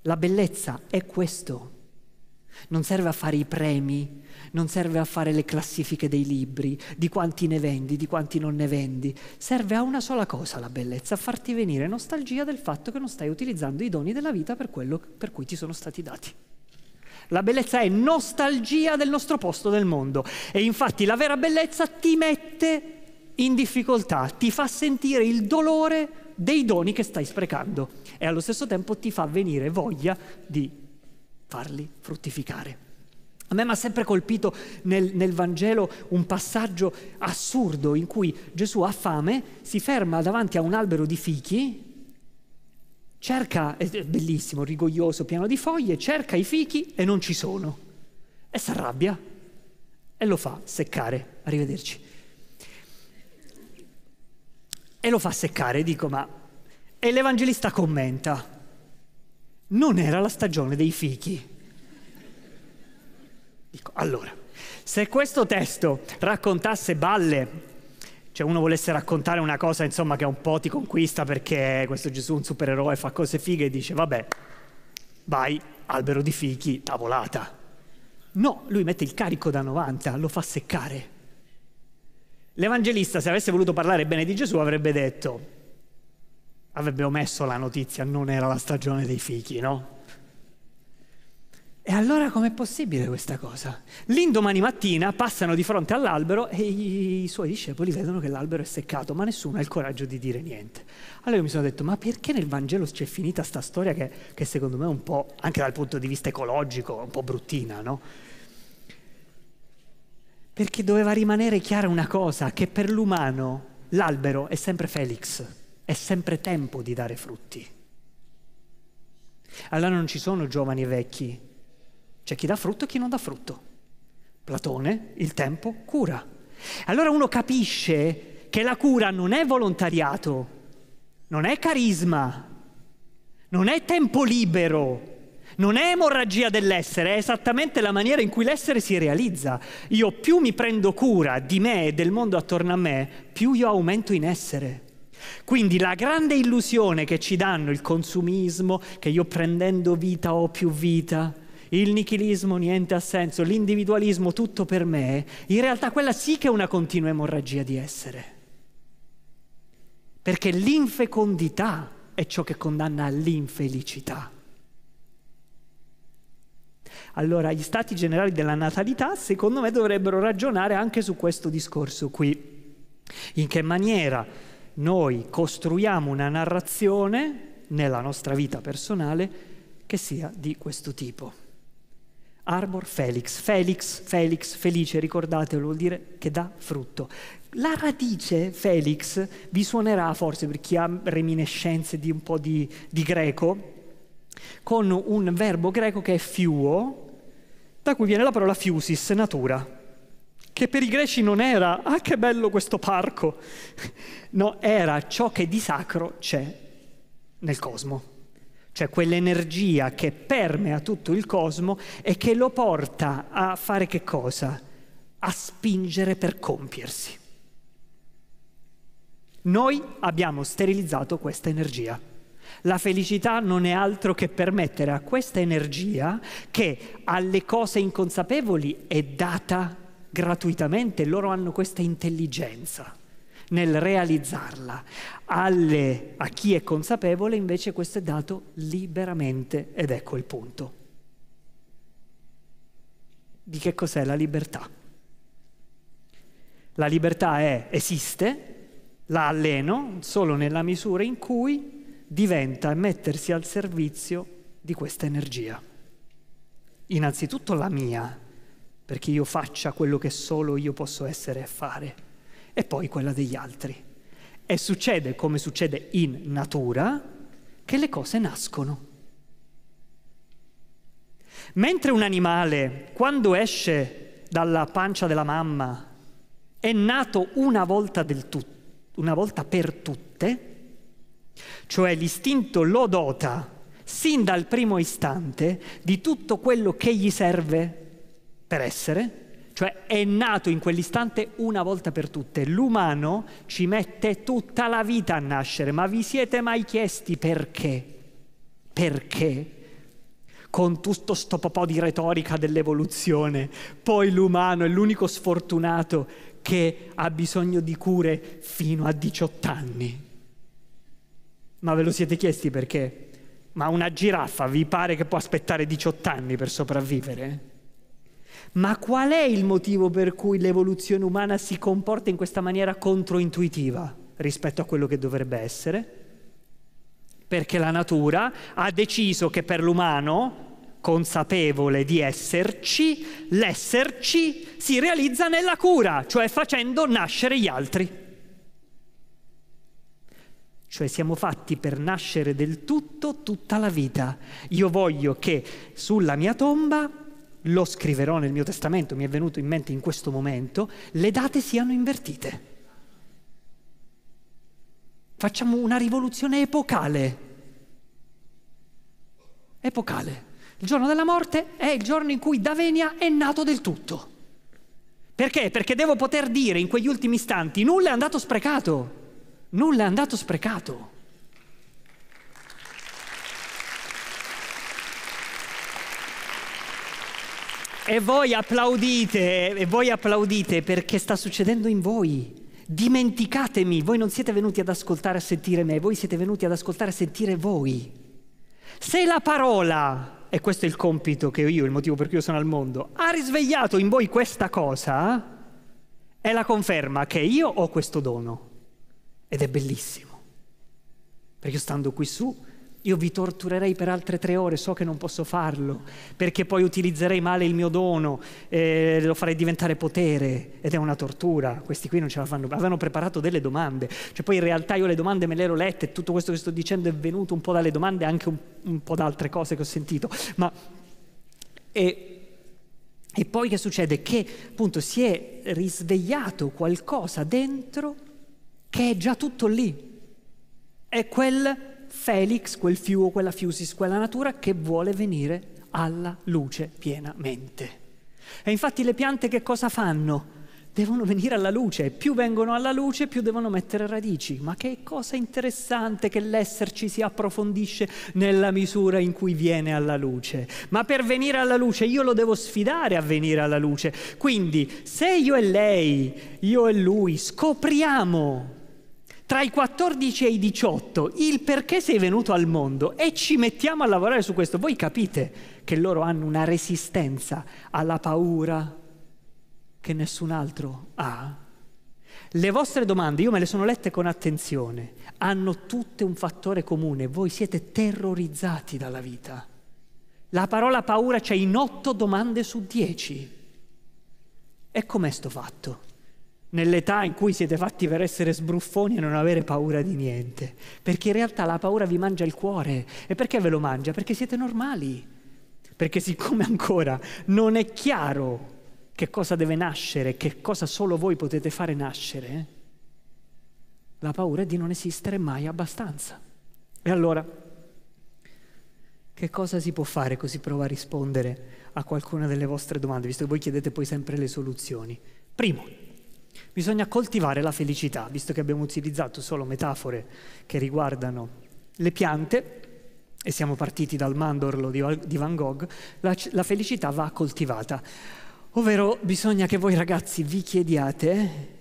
Speaker 1: La bellezza è questo. Non serve a fare i premi, non serve a fare le classifiche dei libri, di quanti ne vendi, di quanti non ne vendi, serve a una sola cosa la bellezza, a farti venire nostalgia del fatto che non stai utilizzando i doni della vita per quello per cui ti sono stati dati. La bellezza è nostalgia del nostro posto nel mondo e infatti la vera bellezza ti mette in difficoltà, ti fa sentire il dolore dei doni che stai sprecando e allo stesso tempo ti fa venire voglia di farli fruttificare. A me mi ha sempre colpito nel, nel, Vangelo un passaggio assurdo in cui Gesù ha fame, si ferma davanti a un albero di fichi, cerca, è bellissimo, rigoglioso, pieno di foglie, cerca i fichi e non ci sono. E si arrabbia e lo fa seccare. Arrivederci. E lo fa seccare, dico, ma... E l'Evangelista commenta, non era la stagione dei fichi. Dico, allora, se questo testo raccontasse balle, cioè uno volesse raccontare una cosa insomma che un po' ti conquista perché questo Gesù è un supereroe fa cose fighe e dice vabbè, vai, albero di fichi, tavolata. No, lui mette il carico da 90, lo fa seccare. L'evangelista, se avesse voluto parlare bene di Gesù, avrebbe detto, avrebbe omesso la notizia, non era la stagione dei fichi, no? E allora com'è possibile questa cosa? L'indomani mattina passano di fronte all'albero e i suoi discepoli vedono che l'albero è seccato, ma nessuno ha il coraggio di dire niente. Allora io mi sono detto, ma perché nel Vangelo c'è finita questa storia che, che, secondo me è un po', anche dal punto di vista ecologico, un po' bruttina, no? Perché doveva rimanere chiara una cosa, che per l'umano l'albero è sempre Felix, è sempre tempo di dare frutti. Allora non ci sono giovani e vecchi, c'è chi dà frutto e chi non dà frutto. Platone, il tempo cura. Allora uno capisce che la cura non è volontariato, non è carisma, non è tempo libero, non è emorragia dell'essere, è esattamente la maniera in cui l'essere si realizza. Io più mi prendo cura di me e del mondo attorno a me, più io aumento in essere. Quindi la grande illusione che ci danno il consumismo, che io prendendo vita ho più vita, il nichilismo niente ha senso, l'individualismo tutto per me, in realtà quella sì che è una continua emorragia di essere. Perché l'infecondità è ciò che condanna all'infelicità. Allora, gli stati generali della natalità, secondo me, dovrebbero ragionare anche su questo discorso qui. In che maniera noi costruiamo una narrazione nella nostra vita personale che sia di questo tipo. Arbor Felix, Felix, Felix, felice, ricordatelo, vuol dire che dà frutto. La radice Felix vi suonerà forse per chi ha reminiscenze di un po' di, di greco, con un verbo greco che è fiuo, da cui viene la parola fiusis, natura, che per i greci non era, ah che bello questo parco, no, era ciò che di sacro c'è nel cosmo cioè quell'energia che permea tutto il cosmo e che lo porta a fare che cosa? A spingere per compiersi. Noi abbiamo sterilizzato questa energia. La felicità non è altro che permettere a questa energia che alle cose inconsapevoli è data gratuitamente, loro hanno questa intelligenza nel realizzarla. Alle, a chi è consapevole invece questo è dato liberamente ed ecco il punto. Di che cos'è la libertà? La libertà è, esiste, la alleno solo nella misura in cui diventa mettersi al servizio di questa energia. Innanzitutto la mia, perché io faccia quello che solo io posso essere e fare e poi quella degli altri. E succede, come succede in natura, che le cose nascono. Mentre un animale, quando esce dalla pancia della mamma, è nato una volta, tut- una volta per tutte, cioè l'istinto lo dota sin dal primo istante di tutto quello che gli serve per essere, cioè è nato in quell'istante una volta per tutte. L'umano ci mette tutta la vita a nascere, ma vi siete mai chiesti perché? Perché? Con tutto sto popò di retorica dell'evoluzione, poi l'umano è l'unico sfortunato che ha bisogno di cure fino a 18 anni. Ma ve lo siete chiesti perché? Ma una giraffa vi pare che può aspettare 18 anni per sopravvivere? Ma qual è il motivo per cui l'evoluzione umana si comporta in questa maniera controintuitiva rispetto a quello che dovrebbe essere? Perché la natura ha deciso che per l'umano, consapevole di esserci, l'esserci si realizza nella cura, cioè facendo nascere gli altri. Cioè siamo fatti per nascere del tutto tutta la vita. Io voglio che sulla mia tomba lo scriverò nel mio testamento, mi è venuto in mente in questo momento, le date siano invertite. Facciamo una rivoluzione epocale. Epocale. Il giorno della morte è il giorno in cui Davenia è nato del tutto. Perché? Perché devo poter dire in quegli ultimi istanti nulla è andato sprecato. Nulla è andato sprecato. E voi applaudite, e voi applaudite perché sta succedendo in voi. Dimenticatemi, voi non siete venuti ad ascoltare a sentire me, voi siete venuti ad ascoltare a sentire voi. Se la parola, e questo è il compito che io, il motivo per cui io sono al mondo, ha risvegliato in voi questa cosa, è la conferma che io ho questo dono. Ed è bellissimo. Perché io stando qui su io vi torturerei per altre tre ore, so che non posso farlo, perché poi utilizzerei male il mio dono, eh, lo farei diventare potere ed è una tortura. Questi qui non ce la fanno, avevano preparato delle domande. Cioè poi in realtà io le domande me le ero lette, tutto questo che sto dicendo è venuto un po' dalle domande e anche un, un, po' da altre cose che ho sentito. Ma, e, e poi che succede? Che appunto si è risvegliato qualcosa dentro che è già tutto lì. È quel Felix, quel fiuo, quella fiusis, quella natura che vuole venire alla luce pienamente. E infatti le piante che cosa fanno? Devono venire alla luce, più vengono alla luce più devono mettere radici. Ma che cosa interessante che l'esserci si approfondisce nella misura in cui viene alla luce. Ma per venire alla luce io lo devo sfidare a venire alla luce. Quindi se io e lei, io e lui scopriamo tra i 14 e i 18 il perché sei venuto al mondo e ci mettiamo a lavorare su questo, voi capite che loro hanno una resistenza alla paura che nessun altro ha? Le vostre domande, io me le sono lette con attenzione, hanno tutte un fattore comune, voi siete terrorizzati dalla vita. La parola paura c'è in otto domande su dieci. E com'è sto fatto? nell'età in cui siete fatti per essere sbruffoni e non avere paura di niente, perché in realtà la paura vi mangia il cuore. E perché ve lo mangia? Perché siete normali. Perché siccome ancora non è chiaro che cosa deve nascere, che cosa solo voi potete fare nascere, la paura è di non esistere mai abbastanza. E allora, che cosa si può fare così prova a rispondere a qualcuna delle vostre domande, visto che voi chiedete poi sempre le soluzioni? Primo, Bisogna coltivare la felicità, visto che abbiamo utilizzato solo metafore che riguardano le piante, e siamo partiti dal mandorlo di Van Gogh, la, la felicità va coltivata. Ovvero bisogna che voi ragazzi vi chiediate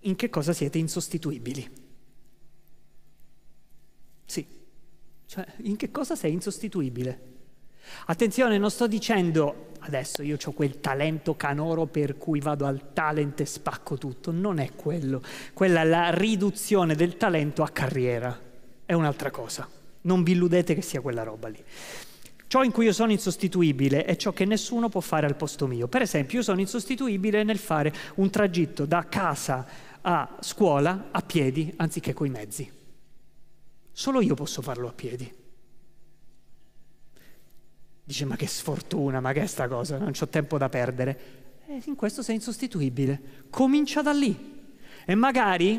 Speaker 1: in che cosa siete insostituibili. Sì, cioè in che cosa sei insostituibile. Attenzione, non sto dicendo adesso io ho quel talento canoro per cui vado al talent e spacco tutto, non è quello, quella è la riduzione del talento a carriera, è un'altra cosa, non vi illudete che sia quella roba lì. Ciò in cui io sono insostituibile è ciò che nessuno può fare al posto mio. Per esempio, io sono insostituibile nel fare un tragitto da casa a scuola a piedi anziché coi mezzi. Solo io posso farlo a piedi. Dice, ma che sfortuna, ma che è sta cosa, non ho tempo da perdere. E eh, in questo sei insostituibile. Comincia da lì. E magari,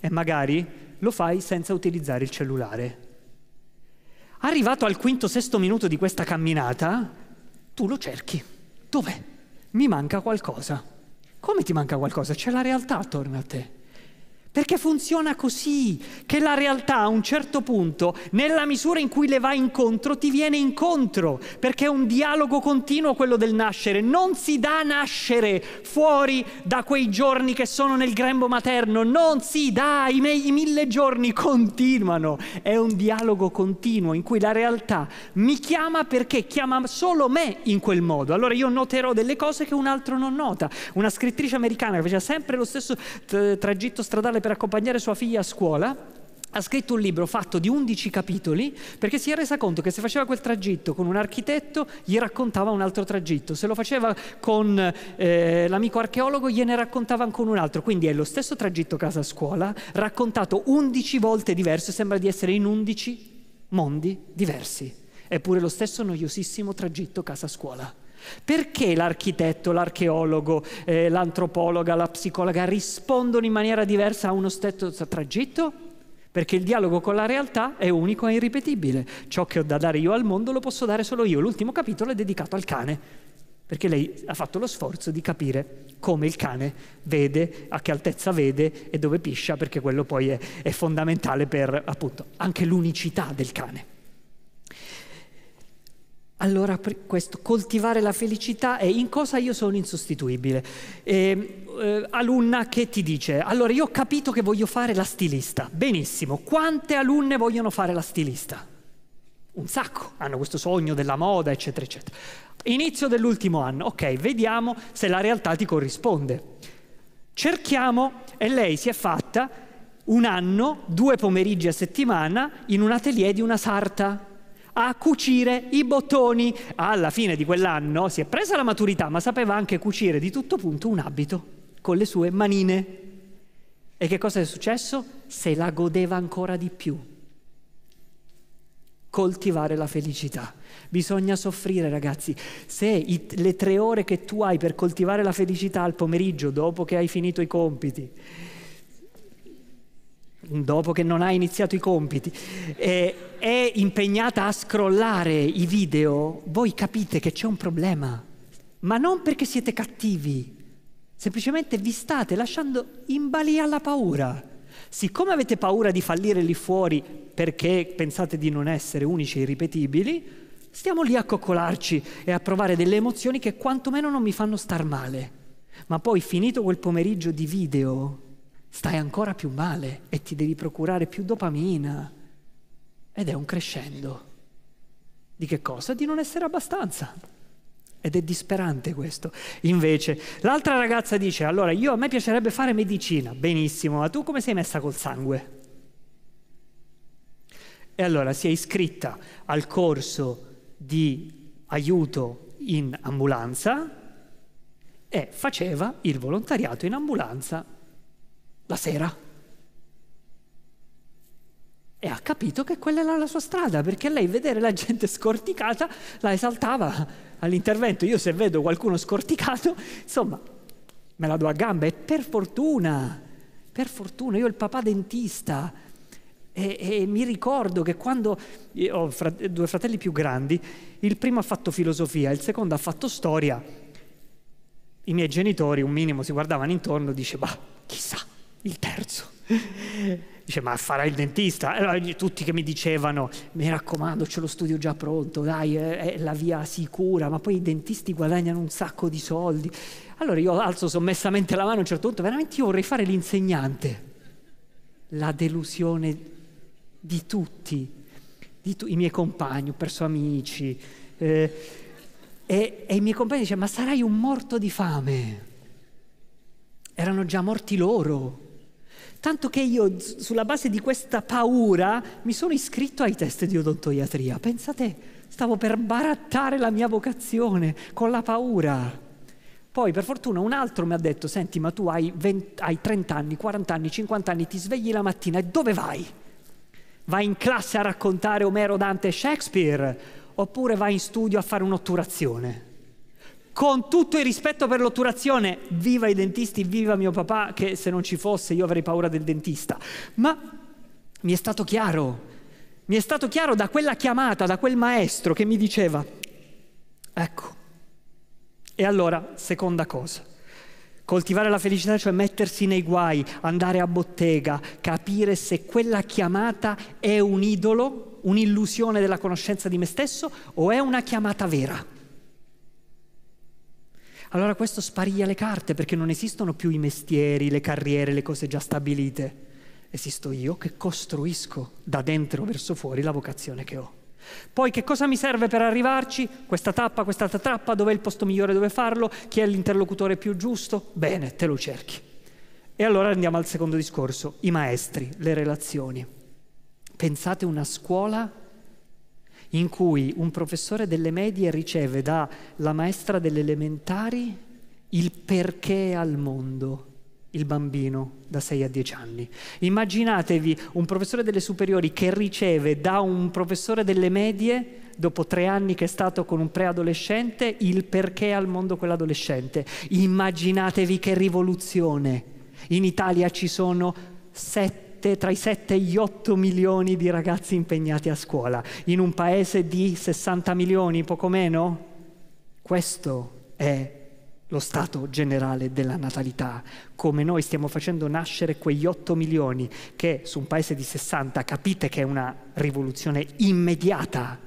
Speaker 1: e magari lo fai senza utilizzare il cellulare. Arrivato al quinto, sesto minuto di questa camminata, tu lo cerchi. Dov'è? Mi manca qualcosa. Come ti manca qualcosa? C'è la realtà attorno a te. Perché funziona così, che la realtà a un certo punto, nella misura in cui le va incontro, ti viene incontro, perché è un dialogo continuo quello del nascere. Non si dà nascere fuori da quei giorni che sono nel grembo materno, non si dà, i, miei, i mille giorni continuano. È un dialogo continuo in cui la realtà mi chiama perché chiama solo me in quel modo. Allora io noterò delle cose che un altro non nota. Una scrittrice americana che faceva sempre lo stesso t- tragitto stradale solare per accompagnare sua figlia a scuola, ha scritto un libro fatto di 11 capitoli perché si è resa conto che se faceva quel tragitto con un architetto gli raccontava un altro tragitto, se lo faceva con eh, l'amico archeologo gliene raccontava ancora un altro, quindi è lo stesso tragitto casa-scuola raccontato 11 volte diverso, sembra di essere in 11 mondi diversi, eppure lo stesso noiosissimo tragitto casa-scuola. Perché l'architetto, l'archeologo, eh, l'antropologa, la psicologa rispondono in maniera diversa a uno stesso tragitto? Perché il dialogo con la realtà è unico e irripetibile. Ciò che ho da dare io al mondo lo posso dare solo io. L'ultimo capitolo è dedicato al cane perché lei ha fatto lo sforzo di capire come il cane vede, a che altezza vede e dove piscia, perché quello poi è, è fondamentale per appunto anche l'unicità del cane. Allora questo, coltivare la felicità è in cosa io sono insostituibile. E, ehm, eh, alunna che ti dice, allora io ho capito che voglio fare la stilista, benissimo, quante alunne vogliono fare la stilista? Un sacco, hanno questo sogno della moda, eccetera, eccetera. Inizio dell'ultimo anno, ok, vediamo se la realtà ti corrisponde. Cerchiamo e lei si è fatta un anno, due pomeriggi a settimana, in un atelier di una sarta a cucire i bottoni. Alla fine di quell'anno si è presa la maturità, ma sapeva anche cucire di tutto punto un abito con le sue manine. E che cosa è successo? Se la godeva ancora di più. Coltivare la felicità. Bisogna soffrire, ragazzi. Se i, le tre ore che tu hai per coltivare la felicità al pomeriggio, dopo che hai finito i compiti, dopo che non ha iniziato i compiti, eh, è impegnata a scrollare i video, voi capite che c'è un problema, ma non perché siete cattivi, semplicemente vi state lasciando in balia alla paura. Siccome avete paura di fallire lì fuori perché pensate di non essere unici e irripetibili, stiamo lì a coccolarci e a provare delle emozioni che quantomeno non mi fanno star male. Ma poi finito quel pomeriggio di video, stai ancora più male e ti devi procurare più dopamina. Ed è un crescendo. Di che cosa? Di non essere abbastanza. Ed è disperante questo. Invece, l'altra ragazza dice, allora io a me piacerebbe fare medicina, benissimo, ma tu come sei messa col sangue? E allora si è iscritta al corso di aiuto in ambulanza e faceva il volontariato in ambulanza la sera. E ha capito che quella era la sua strada, perché lei vedere la gente scorticata la esaltava all'intervento. Io se vedo qualcuno scorticato, insomma, me la do a gambe. E per fortuna, per fortuna, io ho il papà dentista, e, e, mi ricordo che quando ho frate, due fratelli più grandi, il primo ha fatto filosofia, il secondo ha fatto storia, i miei genitori un minimo si guardavano intorno e dicevano, chissà, il terzo. Dice, ma farà il dentista? tutti che mi dicevano, mi raccomando, c'è lo studio già pronto, dai, è, è la via sicura, ma poi i dentisti guadagnano un sacco di soldi. Allora io alzo sommessamente la mano a un certo punto, veramente io vorrei fare l'insegnante. La delusione di tutti, di tu- i miei compagni, ho perso amici. Eh, e, e i miei compagni dicevano, ma sarai un morto di fame. Erano già morti loro Tanto che io, sulla base di questa paura, mi sono iscritto ai test di odontoiatria. Pensate, stavo per barattare la mia vocazione con la paura. Poi per fortuna un altro mi ha detto, senti ma tu hai, 20, hai, 30 anni, 40 anni, 50 anni, ti svegli la mattina e dove vai? Vai in classe a raccontare Omero, Dante e Shakespeare oppure vai in studio a fare un'otturazione? con tutto il rispetto per l'otturazione, viva i dentisti, viva mio papà, che se non ci fosse io avrei paura del dentista. Ma mi è stato chiaro, mi è stato chiaro da quella chiamata, da quel maestro che mi diceva, ecco, e allora seconda cosa, coltivare la felicità, cioè mettersi nei guai, andare a bottega, capire se quella chiamata è un idolo, un'illusione della conoscenza di me stesso o è una chiamata vera. Allora questo spariglia le carte perché non esistono più i mestieri, le carriere, le cose già stabilite. Esisto io che costruisco da dentro verso fuori la vocazione che ho. Poi che cosa mi serve per arrivarci? Questa tappa, questa trappa, dov'è il posto migliore dove farlo? Chi è l'interlocutore più giusto? Bene, te lo cerchi. E allora andiamo al secondo discorso, i maestri, le relazioni. Pensate una scuola in cui un professore delle medie riceve dalla maestra delle elementari il perché al mondo il bambino da 6 a 10 anni. Immaginatevi un professore delle superiori che riceve da un professore delle medie, dopo tre anni che è stato con un preadolescente, il perché al mondo quell'adolescente. Immaginatevi che rivoluzione. In Italia ci sono sette 7, tra i 7 e gli 8 milioni di ragazzi impegnati a scuola, in un paese di 60 milioni, poco meno? Questo è lo stato generale della natalità, come noi stiamo facendo nascere quegli 8 milioni che su un paese di 60 capite che è una rivoluzione immediata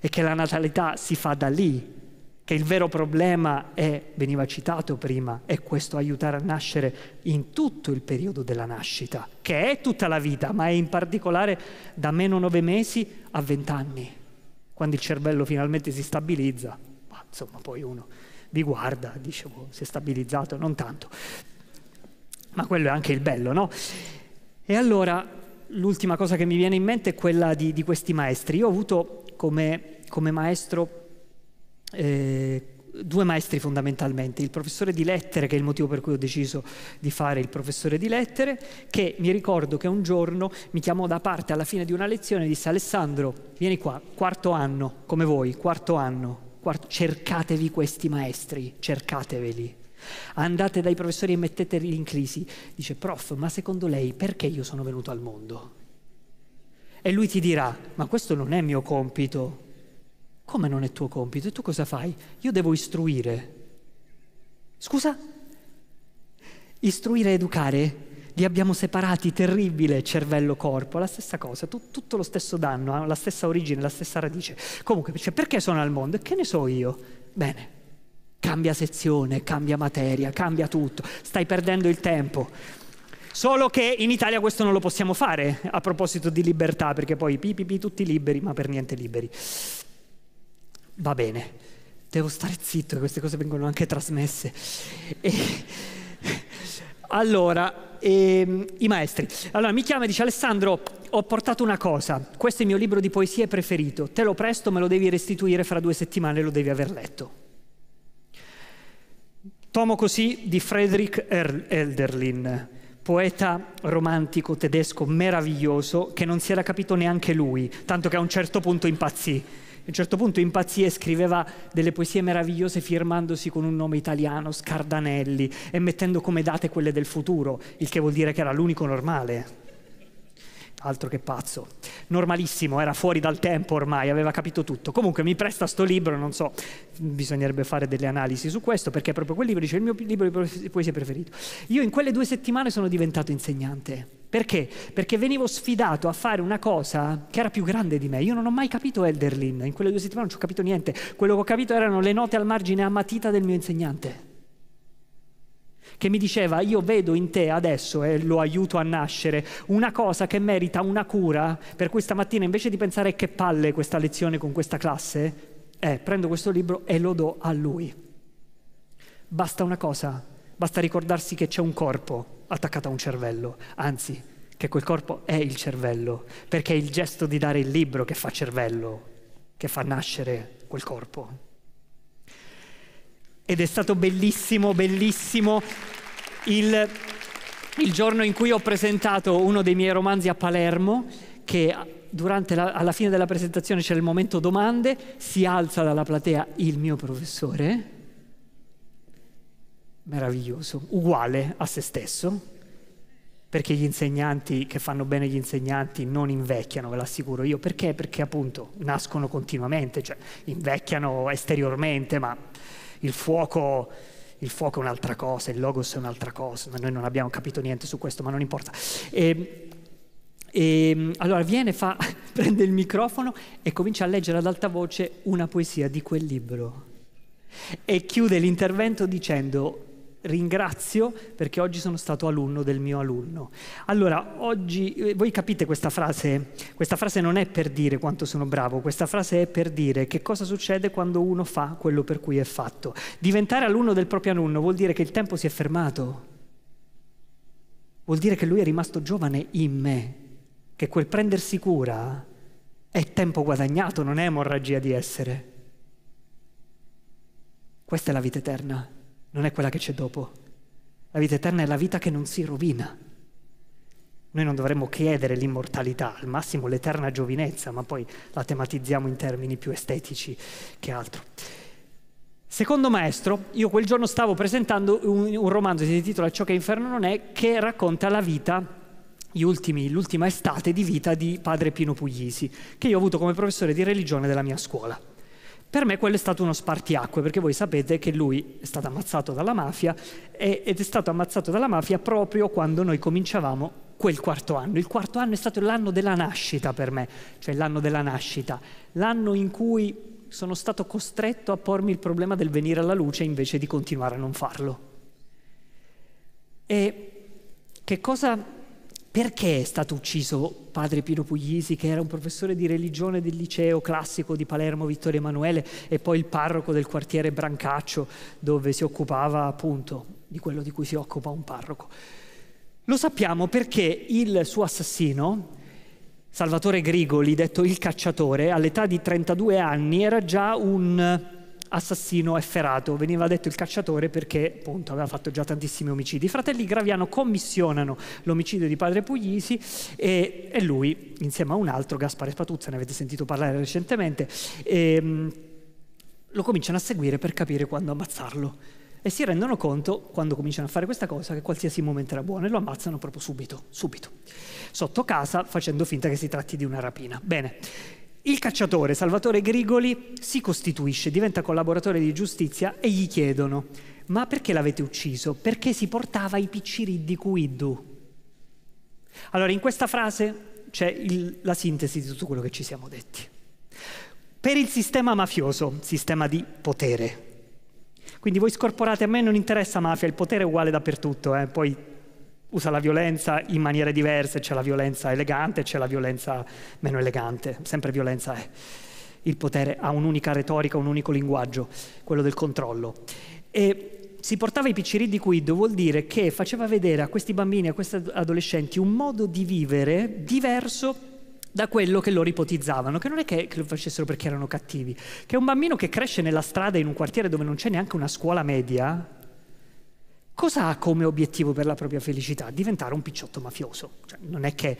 Speaker 1: e che la natalità si fa da lì che il vero problema è, veniva citato prima, è questo aiutare a nascere in tutto il periodo della nascita, che è tutta la vita, ma è in particolare da meno nove mesi a vent'anni, quando il cervello finalmente si stabilizza. Ma insomma, poi uno vi guarda, dice, si è stabilizzato, non tanto. Ma quello è anche il bello, no? E allora l'ultima cosa che mi viene in mente è quella di, di questi maestri. Io ho avuto come, come maestro eh, due maestri fondamentalmente, il professore di lettere, che è il motivo per cui ho deciso di fare il professore di lettere, che mi ricordo che un giorno mi chiamò da parte alla fine di una lezione e disse Alessandro, vieni qua, quarto anno, come voi, quarto anno, quarto, cercatevi questi maestri, cercateveli. Andate dai professori e metteteli in crisi. Dice, prof, ma secondo lei perché io sono venuto al mondo? E lui ti dirà, ma questo non è mio compito, come non è tuo compito? E tu cosa fai? Io devo istruire. Scusa? Istruire e educare? Li abbiamo separati, terribile cervello-corpo, la stessa cosa, tu, tutto lo stesso danno, hanno la stessa origine, la stessa radice. Comunque, cioè, perché sono al mondo? Che ne so io? Bene, cambia sezione, cambia materia, cambia tutto, stai perdendo il tempo. Solo che in Italia questo non lo possiamo fare, a proposito di libertà, perché poi pipipi pi, pi, tutti liberi, ma per niente liberi va bene, devo stare zitto, queste cose vengono anche trasmesse. E... Allora, ehm, i maestri. Allora mi chiama e dice Alessandro, ho portato una cosa, questo è il mio libro di poesie preferito, te lo presto, me lo devi restituire fra due settimane, lo devi aver letto. Tomo così di Friedrich Elderlin, poeta romantico tedesco meraviglioso che non si era capito neanche lui, tanto che a un certo punto impazzì a un certo punto impazzì e scriveva delle poesie meravigliose firmandosi con un nome italiano, Scardanelli, e mettendo come date quelle del futuro, il che vuol dire che era l'unico normale. Altro che pazzo. Normalissimo, era fuori dal tempo ormai, aveva capito tutto. Comunque mi presta sto libro, non so, bisognerebbe fare delle analisi su questo, perché è proprio quel libro dice il mio libro di poesie preferito. Io in quelle due settimane sono diventato insegnante perché? Perché venivo sfidato a fare una cosa che era più grande di me. Io non ho mai capito Elderlin, in quelle due settimane non ci ho capito niente. Quello che ho capito erano le note al margine a matita del mio insegnante che mi diceva io vedo in te adesso e eh, lo aiuto a nascere una cosa che merita una cura per questa mattina invece di pensare che palle questa lezione con questa classe eh, prendo questo libro e lo do a lui basta una cosa Basta ricordarsi che c'è un corpo attaccato a un cervello, anzi, che quel corpo è il cervello, perché è il gesto di dare il libro che fa cervello, che fa nascere quel corpo. Ed è stato bellissimo, bellissimo il, il giorno in cui ho presentato uno dei miei romanzi a Palermo, che la, alla fine della presentazione c'è il momento domande, si alza dalla platea il mio professore meraviglioso, uguale a se stesso, perché gli insegnanti che fanno bene gli insegnanti non invecchiano, ve l'assicuro io, perché? Perché appunto nascono continuamente, cioè invecchiano esteriormente, ma il fuoco, il fuoco è un'altra cosa, il logos è un'altra cosa, noi non abbiamo capito niente su questo, ma non importa. E, ehm, e, ehm, allora viene, fa, prende il microfono e comincia a leggere ad alta voce una poesia di quel libro e chiude l'intervento dicendo ringrazio perché oggi sono stato alunno del mio alunno. Allora, oggi eh, voi capite questa frase? Questa frase non è per dire quanto sono bravo, questa frase è per dire che cosa succede quando uno fa quello per cui è fatto. Diventare alunno del proprio alunno vuol dire che il tempo si è fermato. Vuol dire che lui è rimasto giovane in me, che quel prendersi cura è tempo guadagnato, non è emorragia di essere. Questa è la vita eterna non è quella che c'è dopo. La vita eterna è la vita che non si rovina. Noi non dovremmo chiedere l'immortalità, al massimo l'eterna giovinezza, ma poi la tematizziamo in termini più estetici che altro. Secondo maestro, io quel giorno stavo presentando un, un romanzo che si intitola Ciò che inferno non è, che racconta la vita Ultimi, l'ultima estate di vita di padre Pino Puglisi, che io ho avuto come professore di religione della mia scuola. Per me quello è stato uno spartiacque, perché voi sapete che lui è stato ammazzato dalla mafia e, ed è stato ammazzato dalla mafia proprio quando noi cominciavamo quel quarto anno. Il quarto anno è stato l'anno della nascita per me, cioè l'anno della nascita, l'anno in cui sono stato costretto a pormi il problema del venire alla luce invece di continuare a non farlo. E che cosa perché è stato ucciso padre Pino Puglisi, che era un professore di religione del liceo classico di Palermo Vittorio Emanuele e poi il parroco del quartiere Brancaccio, dove si occupava appunto di quello di cui si occupa un parroco? Lo sappiamo perché il suo assassino, Salvatore Grigoli, detto il cacciatore, all'età di 32 anni era già un assassino efferato, veniva detto il cacciatore perché appunto aveva fatto già tantissimi omicidi. I fratelli Graviano commissionano l'omicidio di padre Puglisi e, e lui, insieme a un altro, Gaspare Spatuzza, ne avete sentito parlare recentemente, e, ehm, lo cominciano a seguire per capire quando ammazzarlo. E si rendono conto, quando cominciano a fare questa cosa, che qualsiasi momento era buono e lo ammazzano proprio subito, subito, sotto casa, facendo finta che si tratti di una rapina. Bene, il cacciatore Salvatore Grigoli si costituisce, diventa collaboratore di giustizia e gli chiedono ma perché l'avete ucciso? Perché si portava i picciri di Cuiddu. Allora, in questa frase c'è il, la sintesi di tutto quello che ci siamo detti. Per il sistema mafioso, sistema di potere. Quindi voi scorporate, a me non interessa mafia, il potere è uguale dappertutto, eh? poi usa la violenza in maniere diverse, c'è la violenza elegante, c'è la violenza meno elegante, sempre violenza è. Il potere ha un'unica retorica, un unico linguaggio, quello del controllo. E si portava i picciri di Guido vuol dire che faceva vedere a questi bambini, a questi adolescenti, un modo di vivere diverso da quello che loro ipotizzavano, che non è che, lo facessero perché erano cattivi, che un bambino che cresce nella strada in un quartiere dove non c'è neanche una scuola media, cosa ha come obiettivo per la propria felicità? Diventare un picciotto mafioso. Cioè, non è che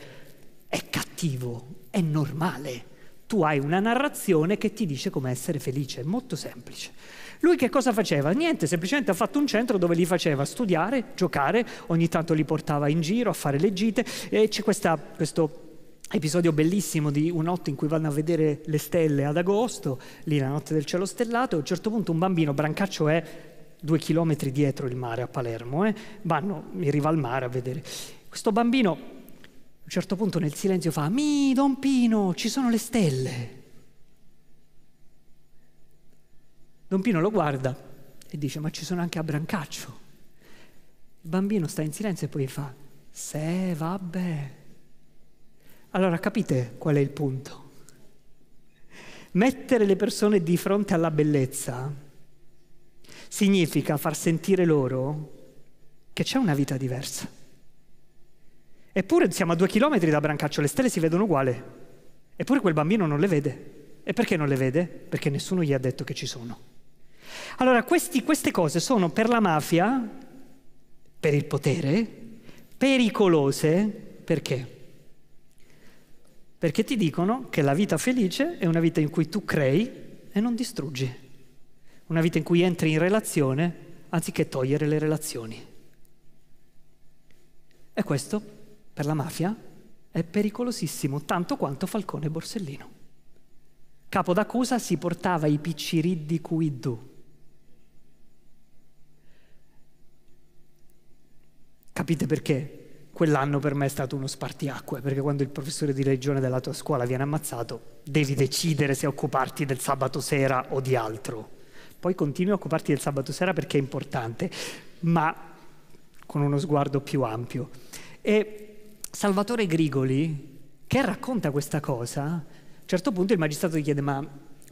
Speaker 1: è cattivo, è normale. Tu hai una narrazione che ti dice come essere felice, è molto semplice. Lui che cosa faceva? Niente, semplicemente ha fatto un centro dove li faceva studiare, giocare, ogni tanto li portava in giro a fare le gite e c'è questa, questo episodio bellissimo di un notte in cui vanno a vedere le stelle ad agosto, lì la notte del cielo stellato, e a un certo punto un bambino, Brancaccio è due chilometri dietro il mare a Palermo, eh? vanno in riva al mare a vedere. Questo bambino a un certo punto nel silenzio fa, mi Don Pino, ci sono le stelle. Don Pino lo guarda e dice, ma ci sono anche a Brancaccio. Il bambino sta in silenzio e poi fa, se vabbè. Allora capite qual è il punto? Mettere le persone di fronte alla bellezza significa far sentire loro che c'è una vita diversa. Eppure siamo a due chilometri da Brancaccio, le stelle si vedono uguali, eppure quel bambino non le vede. E perché non le vede? Perché nessuno gli ha detto che ci sono. Allora, questi, queste cose sono per la mafia, per il potere, pericolose perché? Perché ti dicono che la vita felice è una vita in cui tu crei e non distruggi una vita in cui entri in relazione anziché togliere le relazioni. E questo, per la mafia, è pericolosissimo, tanto quanto Falcone Borsellino. Capo d'accusa si portava i piccirid di Kuiddu. Capite perché? Quell'anno per me è stato uno spartiacque, perché quando il professore di religione della tua scuola viene ammazzato, devi decidere se occuparti del sabato sera o di altro. Poi continui a occuparti del sabato sera perché è importante, ma con uno sguardo più ampio. E Salvatore Grigoli, che racconta questa cosa, a un certo punto il magistrato gli chiede ma,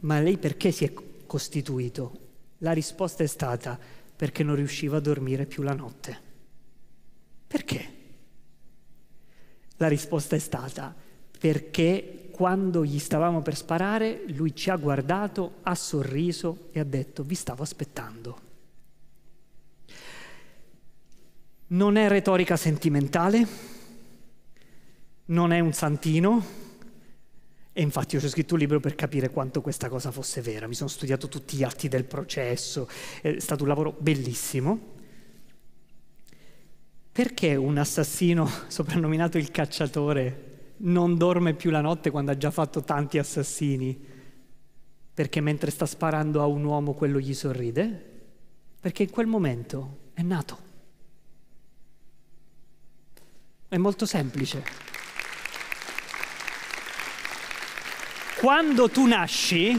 Speaker 1: ma lei perché si è costituito? La risposta è stata perché non riusciva a dormire più la notte. Perché? La risposta è stata perché quando gli stavamo per sparare, lui ci ha guardato, ha sorriso e ha detto vi stavo aspettando. Non è retorica sentimentale, non è un santino, e infatti io ho scritto un libro per capire quanto questa cosa fosse vera, mi sono studiato tutti gli atti del processo, è stato un lavoro bellissimo. Perché un assassino soprannominato il cacciatore non dorme più la notte quando ha già fatto tanti assassini, perché mentre sta sparando a un uomo quello gli sorride, perché in quel momento è nato. È molto semplice. Quando tu nasci,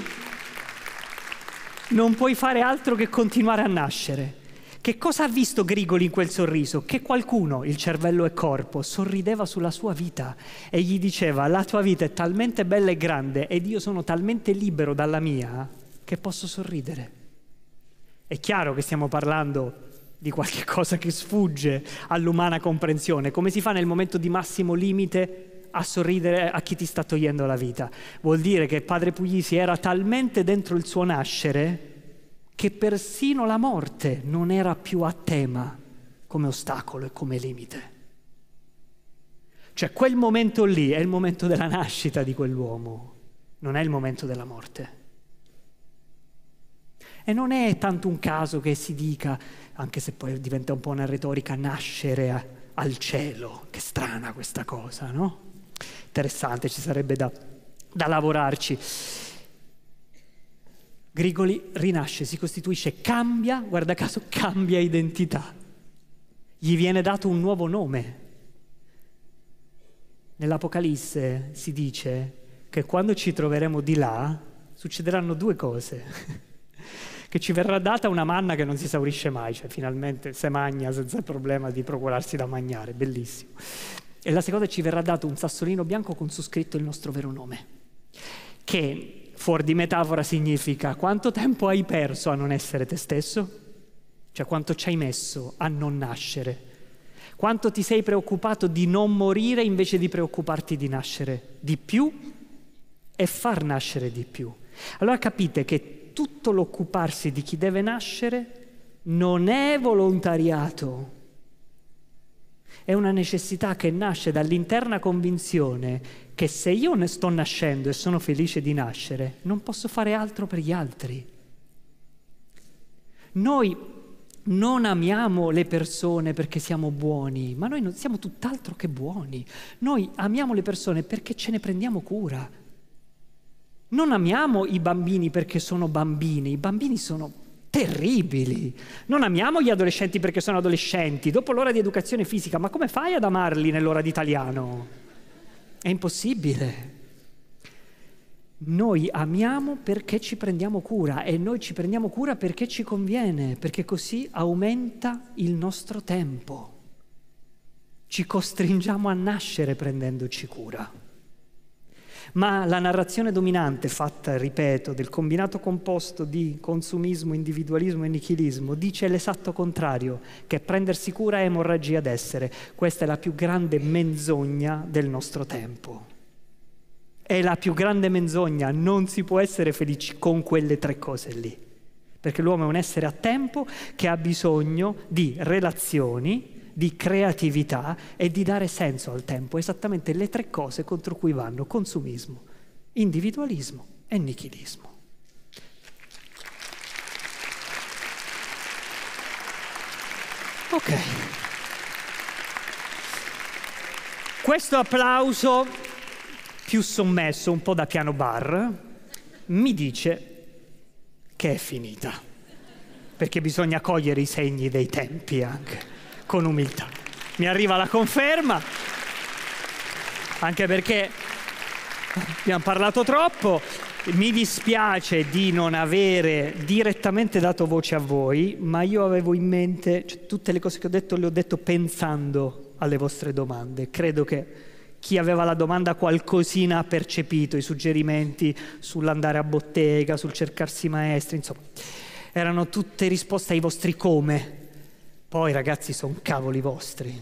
Speaker 1: non puoi fare altro che continuare a nascere che cosa ha visto Grigoli in quel sorriso? Che qualcuno, il cervello e corpo, sorrideva sulla sua vita e gli diceva la tua vita è talmente bella e grande ed io sono talmente libero dalla mia che posso sorridere. È chiaro che stiamo parlando di qualche cosa che sfugge all'umana comprensione, come si fa nel momento di massimo limite a sorridere a chi ti sta togliendo la vita. Vuol dire che padre Puglisi era talmente dentro il suo nascere che persino la morte non era più a tema come ostacolo e come limite. Cioè quel momento lì è il momento della nascita di quell'uomo, non è il momento della morte. E non è tanto un caso che si dica, anche se poi diventa un po' una retorica, nascere a, al cielo. Che strana questa cosa, no? Interessante, ci sarebbe da, da lavorarci. Grigoli rinasce, si costituisce, cambia, guarda caso, cambia identità. Gli viene dato un nuovo nome. Nell'Apocalisse si dice che quando ci troveremo di là succederanno due cose. che ci verrà data una manna che non si esaurisce mai, cioè finalmente se magna senza il problema di procurarsi da mangiare, bellissimo. E la seconda ci verrà dato un sassolino bianco con su scritto il nostro vero nome, che fuori di metafora significa quanto tempo hai perso a non essere te stesso? Cioè quanto ci hai messo a non nascere? Quanto ti sei preoccupato di non morire invece di preoccuparti di nascere di più e far nascere di più? Allora capite che tutto l'occuparsi di chi deve nascere non è volontariato, è una necessità che nasce dall'interna convinzione che se io ne sto nascendo e sono felice di nascere, non posso fare altro per gli altri. Noi non amiamo le persone perché siamo buoni, ma noi non siamo tutt'altro che buoni. Noi amiamo le persone perché ce ne prendiamo cura. Non amiamo i bambini perché sono bambini, i bambini sono terribili. Non amiamo gli adolescenti perché sono adolescenti. Dopo l'ora di educazione fisica, ma come fai ad amarli nell'ora di italiano? È impossibile. Noi amiamo perché ci prendiamo cura e noi ci prendiamo cura perché ci conviene, perché così aumenta il nostro tempo. Ci costringiamo a nascere prendendoci cura ma la narrazione dominante fatta, ripeto, del combinato composto di consumismo, individualismo e nichilismo dice l'esatto contrario, che prendersi cura è emorragia d'essere. Questa è la più grande menzogna del nostro tempo. È la più grande menzogna, non si può essere felici con quelle tre cose lì, perché l'uomo è un essere a tempo che ha bisogno di relazioni di creatività e di dare senso al tempo, esattamente le tre cose contro cui vanno consumismo, individualismo e nichilismo. Ok. Questo applauso più sommesso, un po' da piano bar, mi dice che è finita, perché bisogna cogliere i segni dei tempi anche con umiltà. Mi arriva la conferma, anche perché abbiamo parlato troppo. Mi dispiace di non avere direttamente dato voce a voi, ma io avevo in mente cioè, tutte le cose che ho detto, le ho detto pensando alle vostre domande. Credo che chi aveva la domanda qualcosina ha percepito i suggerimenti sull'andare a bottega, sul cercarsi maestri, insomma, erano tutte risposte ai vostri come, poi ragazzi sono cavoli vostri.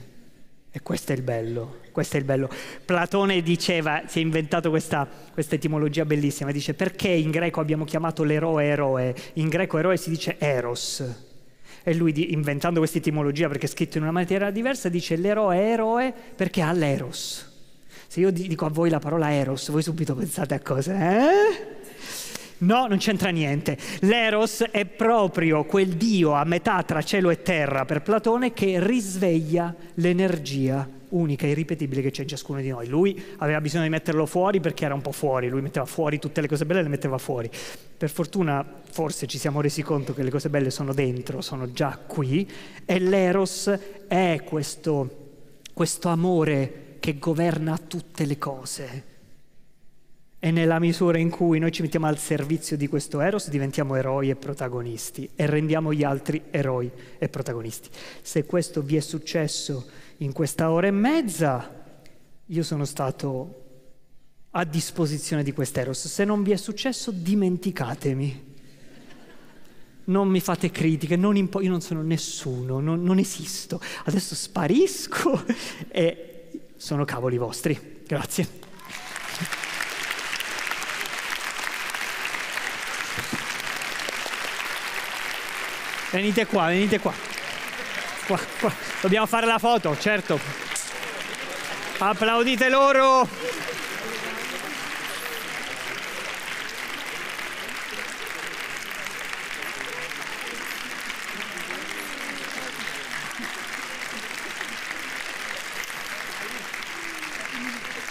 Speaker 1: E questo è il bello, questo è il bello. Platone diceva, si è inventato questa, questa etimologia bellissima, dice perché in greco abbiamo chiamato l'eroe eroe? In greco eroe si dice eros. E lui, inventando questa etimologia, perché è scritto in una maniera diversa, dice l'eroe eroe perché ha l'eros. Se io dico a voi la parola eros, voi subito pensate a cosa, eh? No, non c'entra niente. L'eros è proprio quel dio a metà tra cielo e terra per Platone che risveglia l'energia unica, e irripetibile che c'è in ciascuno di noi. Lui aveva bisogno di metterlo fuori perché era un po' fuori, lui metteva fuori tutte le cose belle e le metteva fuori. Per fortuna forse ci siamo resi conto che le cose belle sono dentro, sono già qui e l'eros è questo, questo amore che governa tutte le cose e nella misura in cui noi ci mettiamo al servizio di questo Eros, diventiamo eroi e protagonisti e rendiamo gli altri eroi e protagonisti. Se questo vi è successo in questa ora e mezza, io sono stato a disposizione di quest'Eros. Se non vi è successo, dimenticatemi. Non mi fate critiche, non impo- io non sono nessuno, non, non esisto. Adesso sparisco e sono cavoli vostri. Grazie. Applausi. Venite qua, venite qua. qua, qua. Dobbiamo fare la foto, certo. Applaudite loro.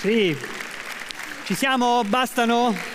Speaker 1: Sì, ci siamo, bastano?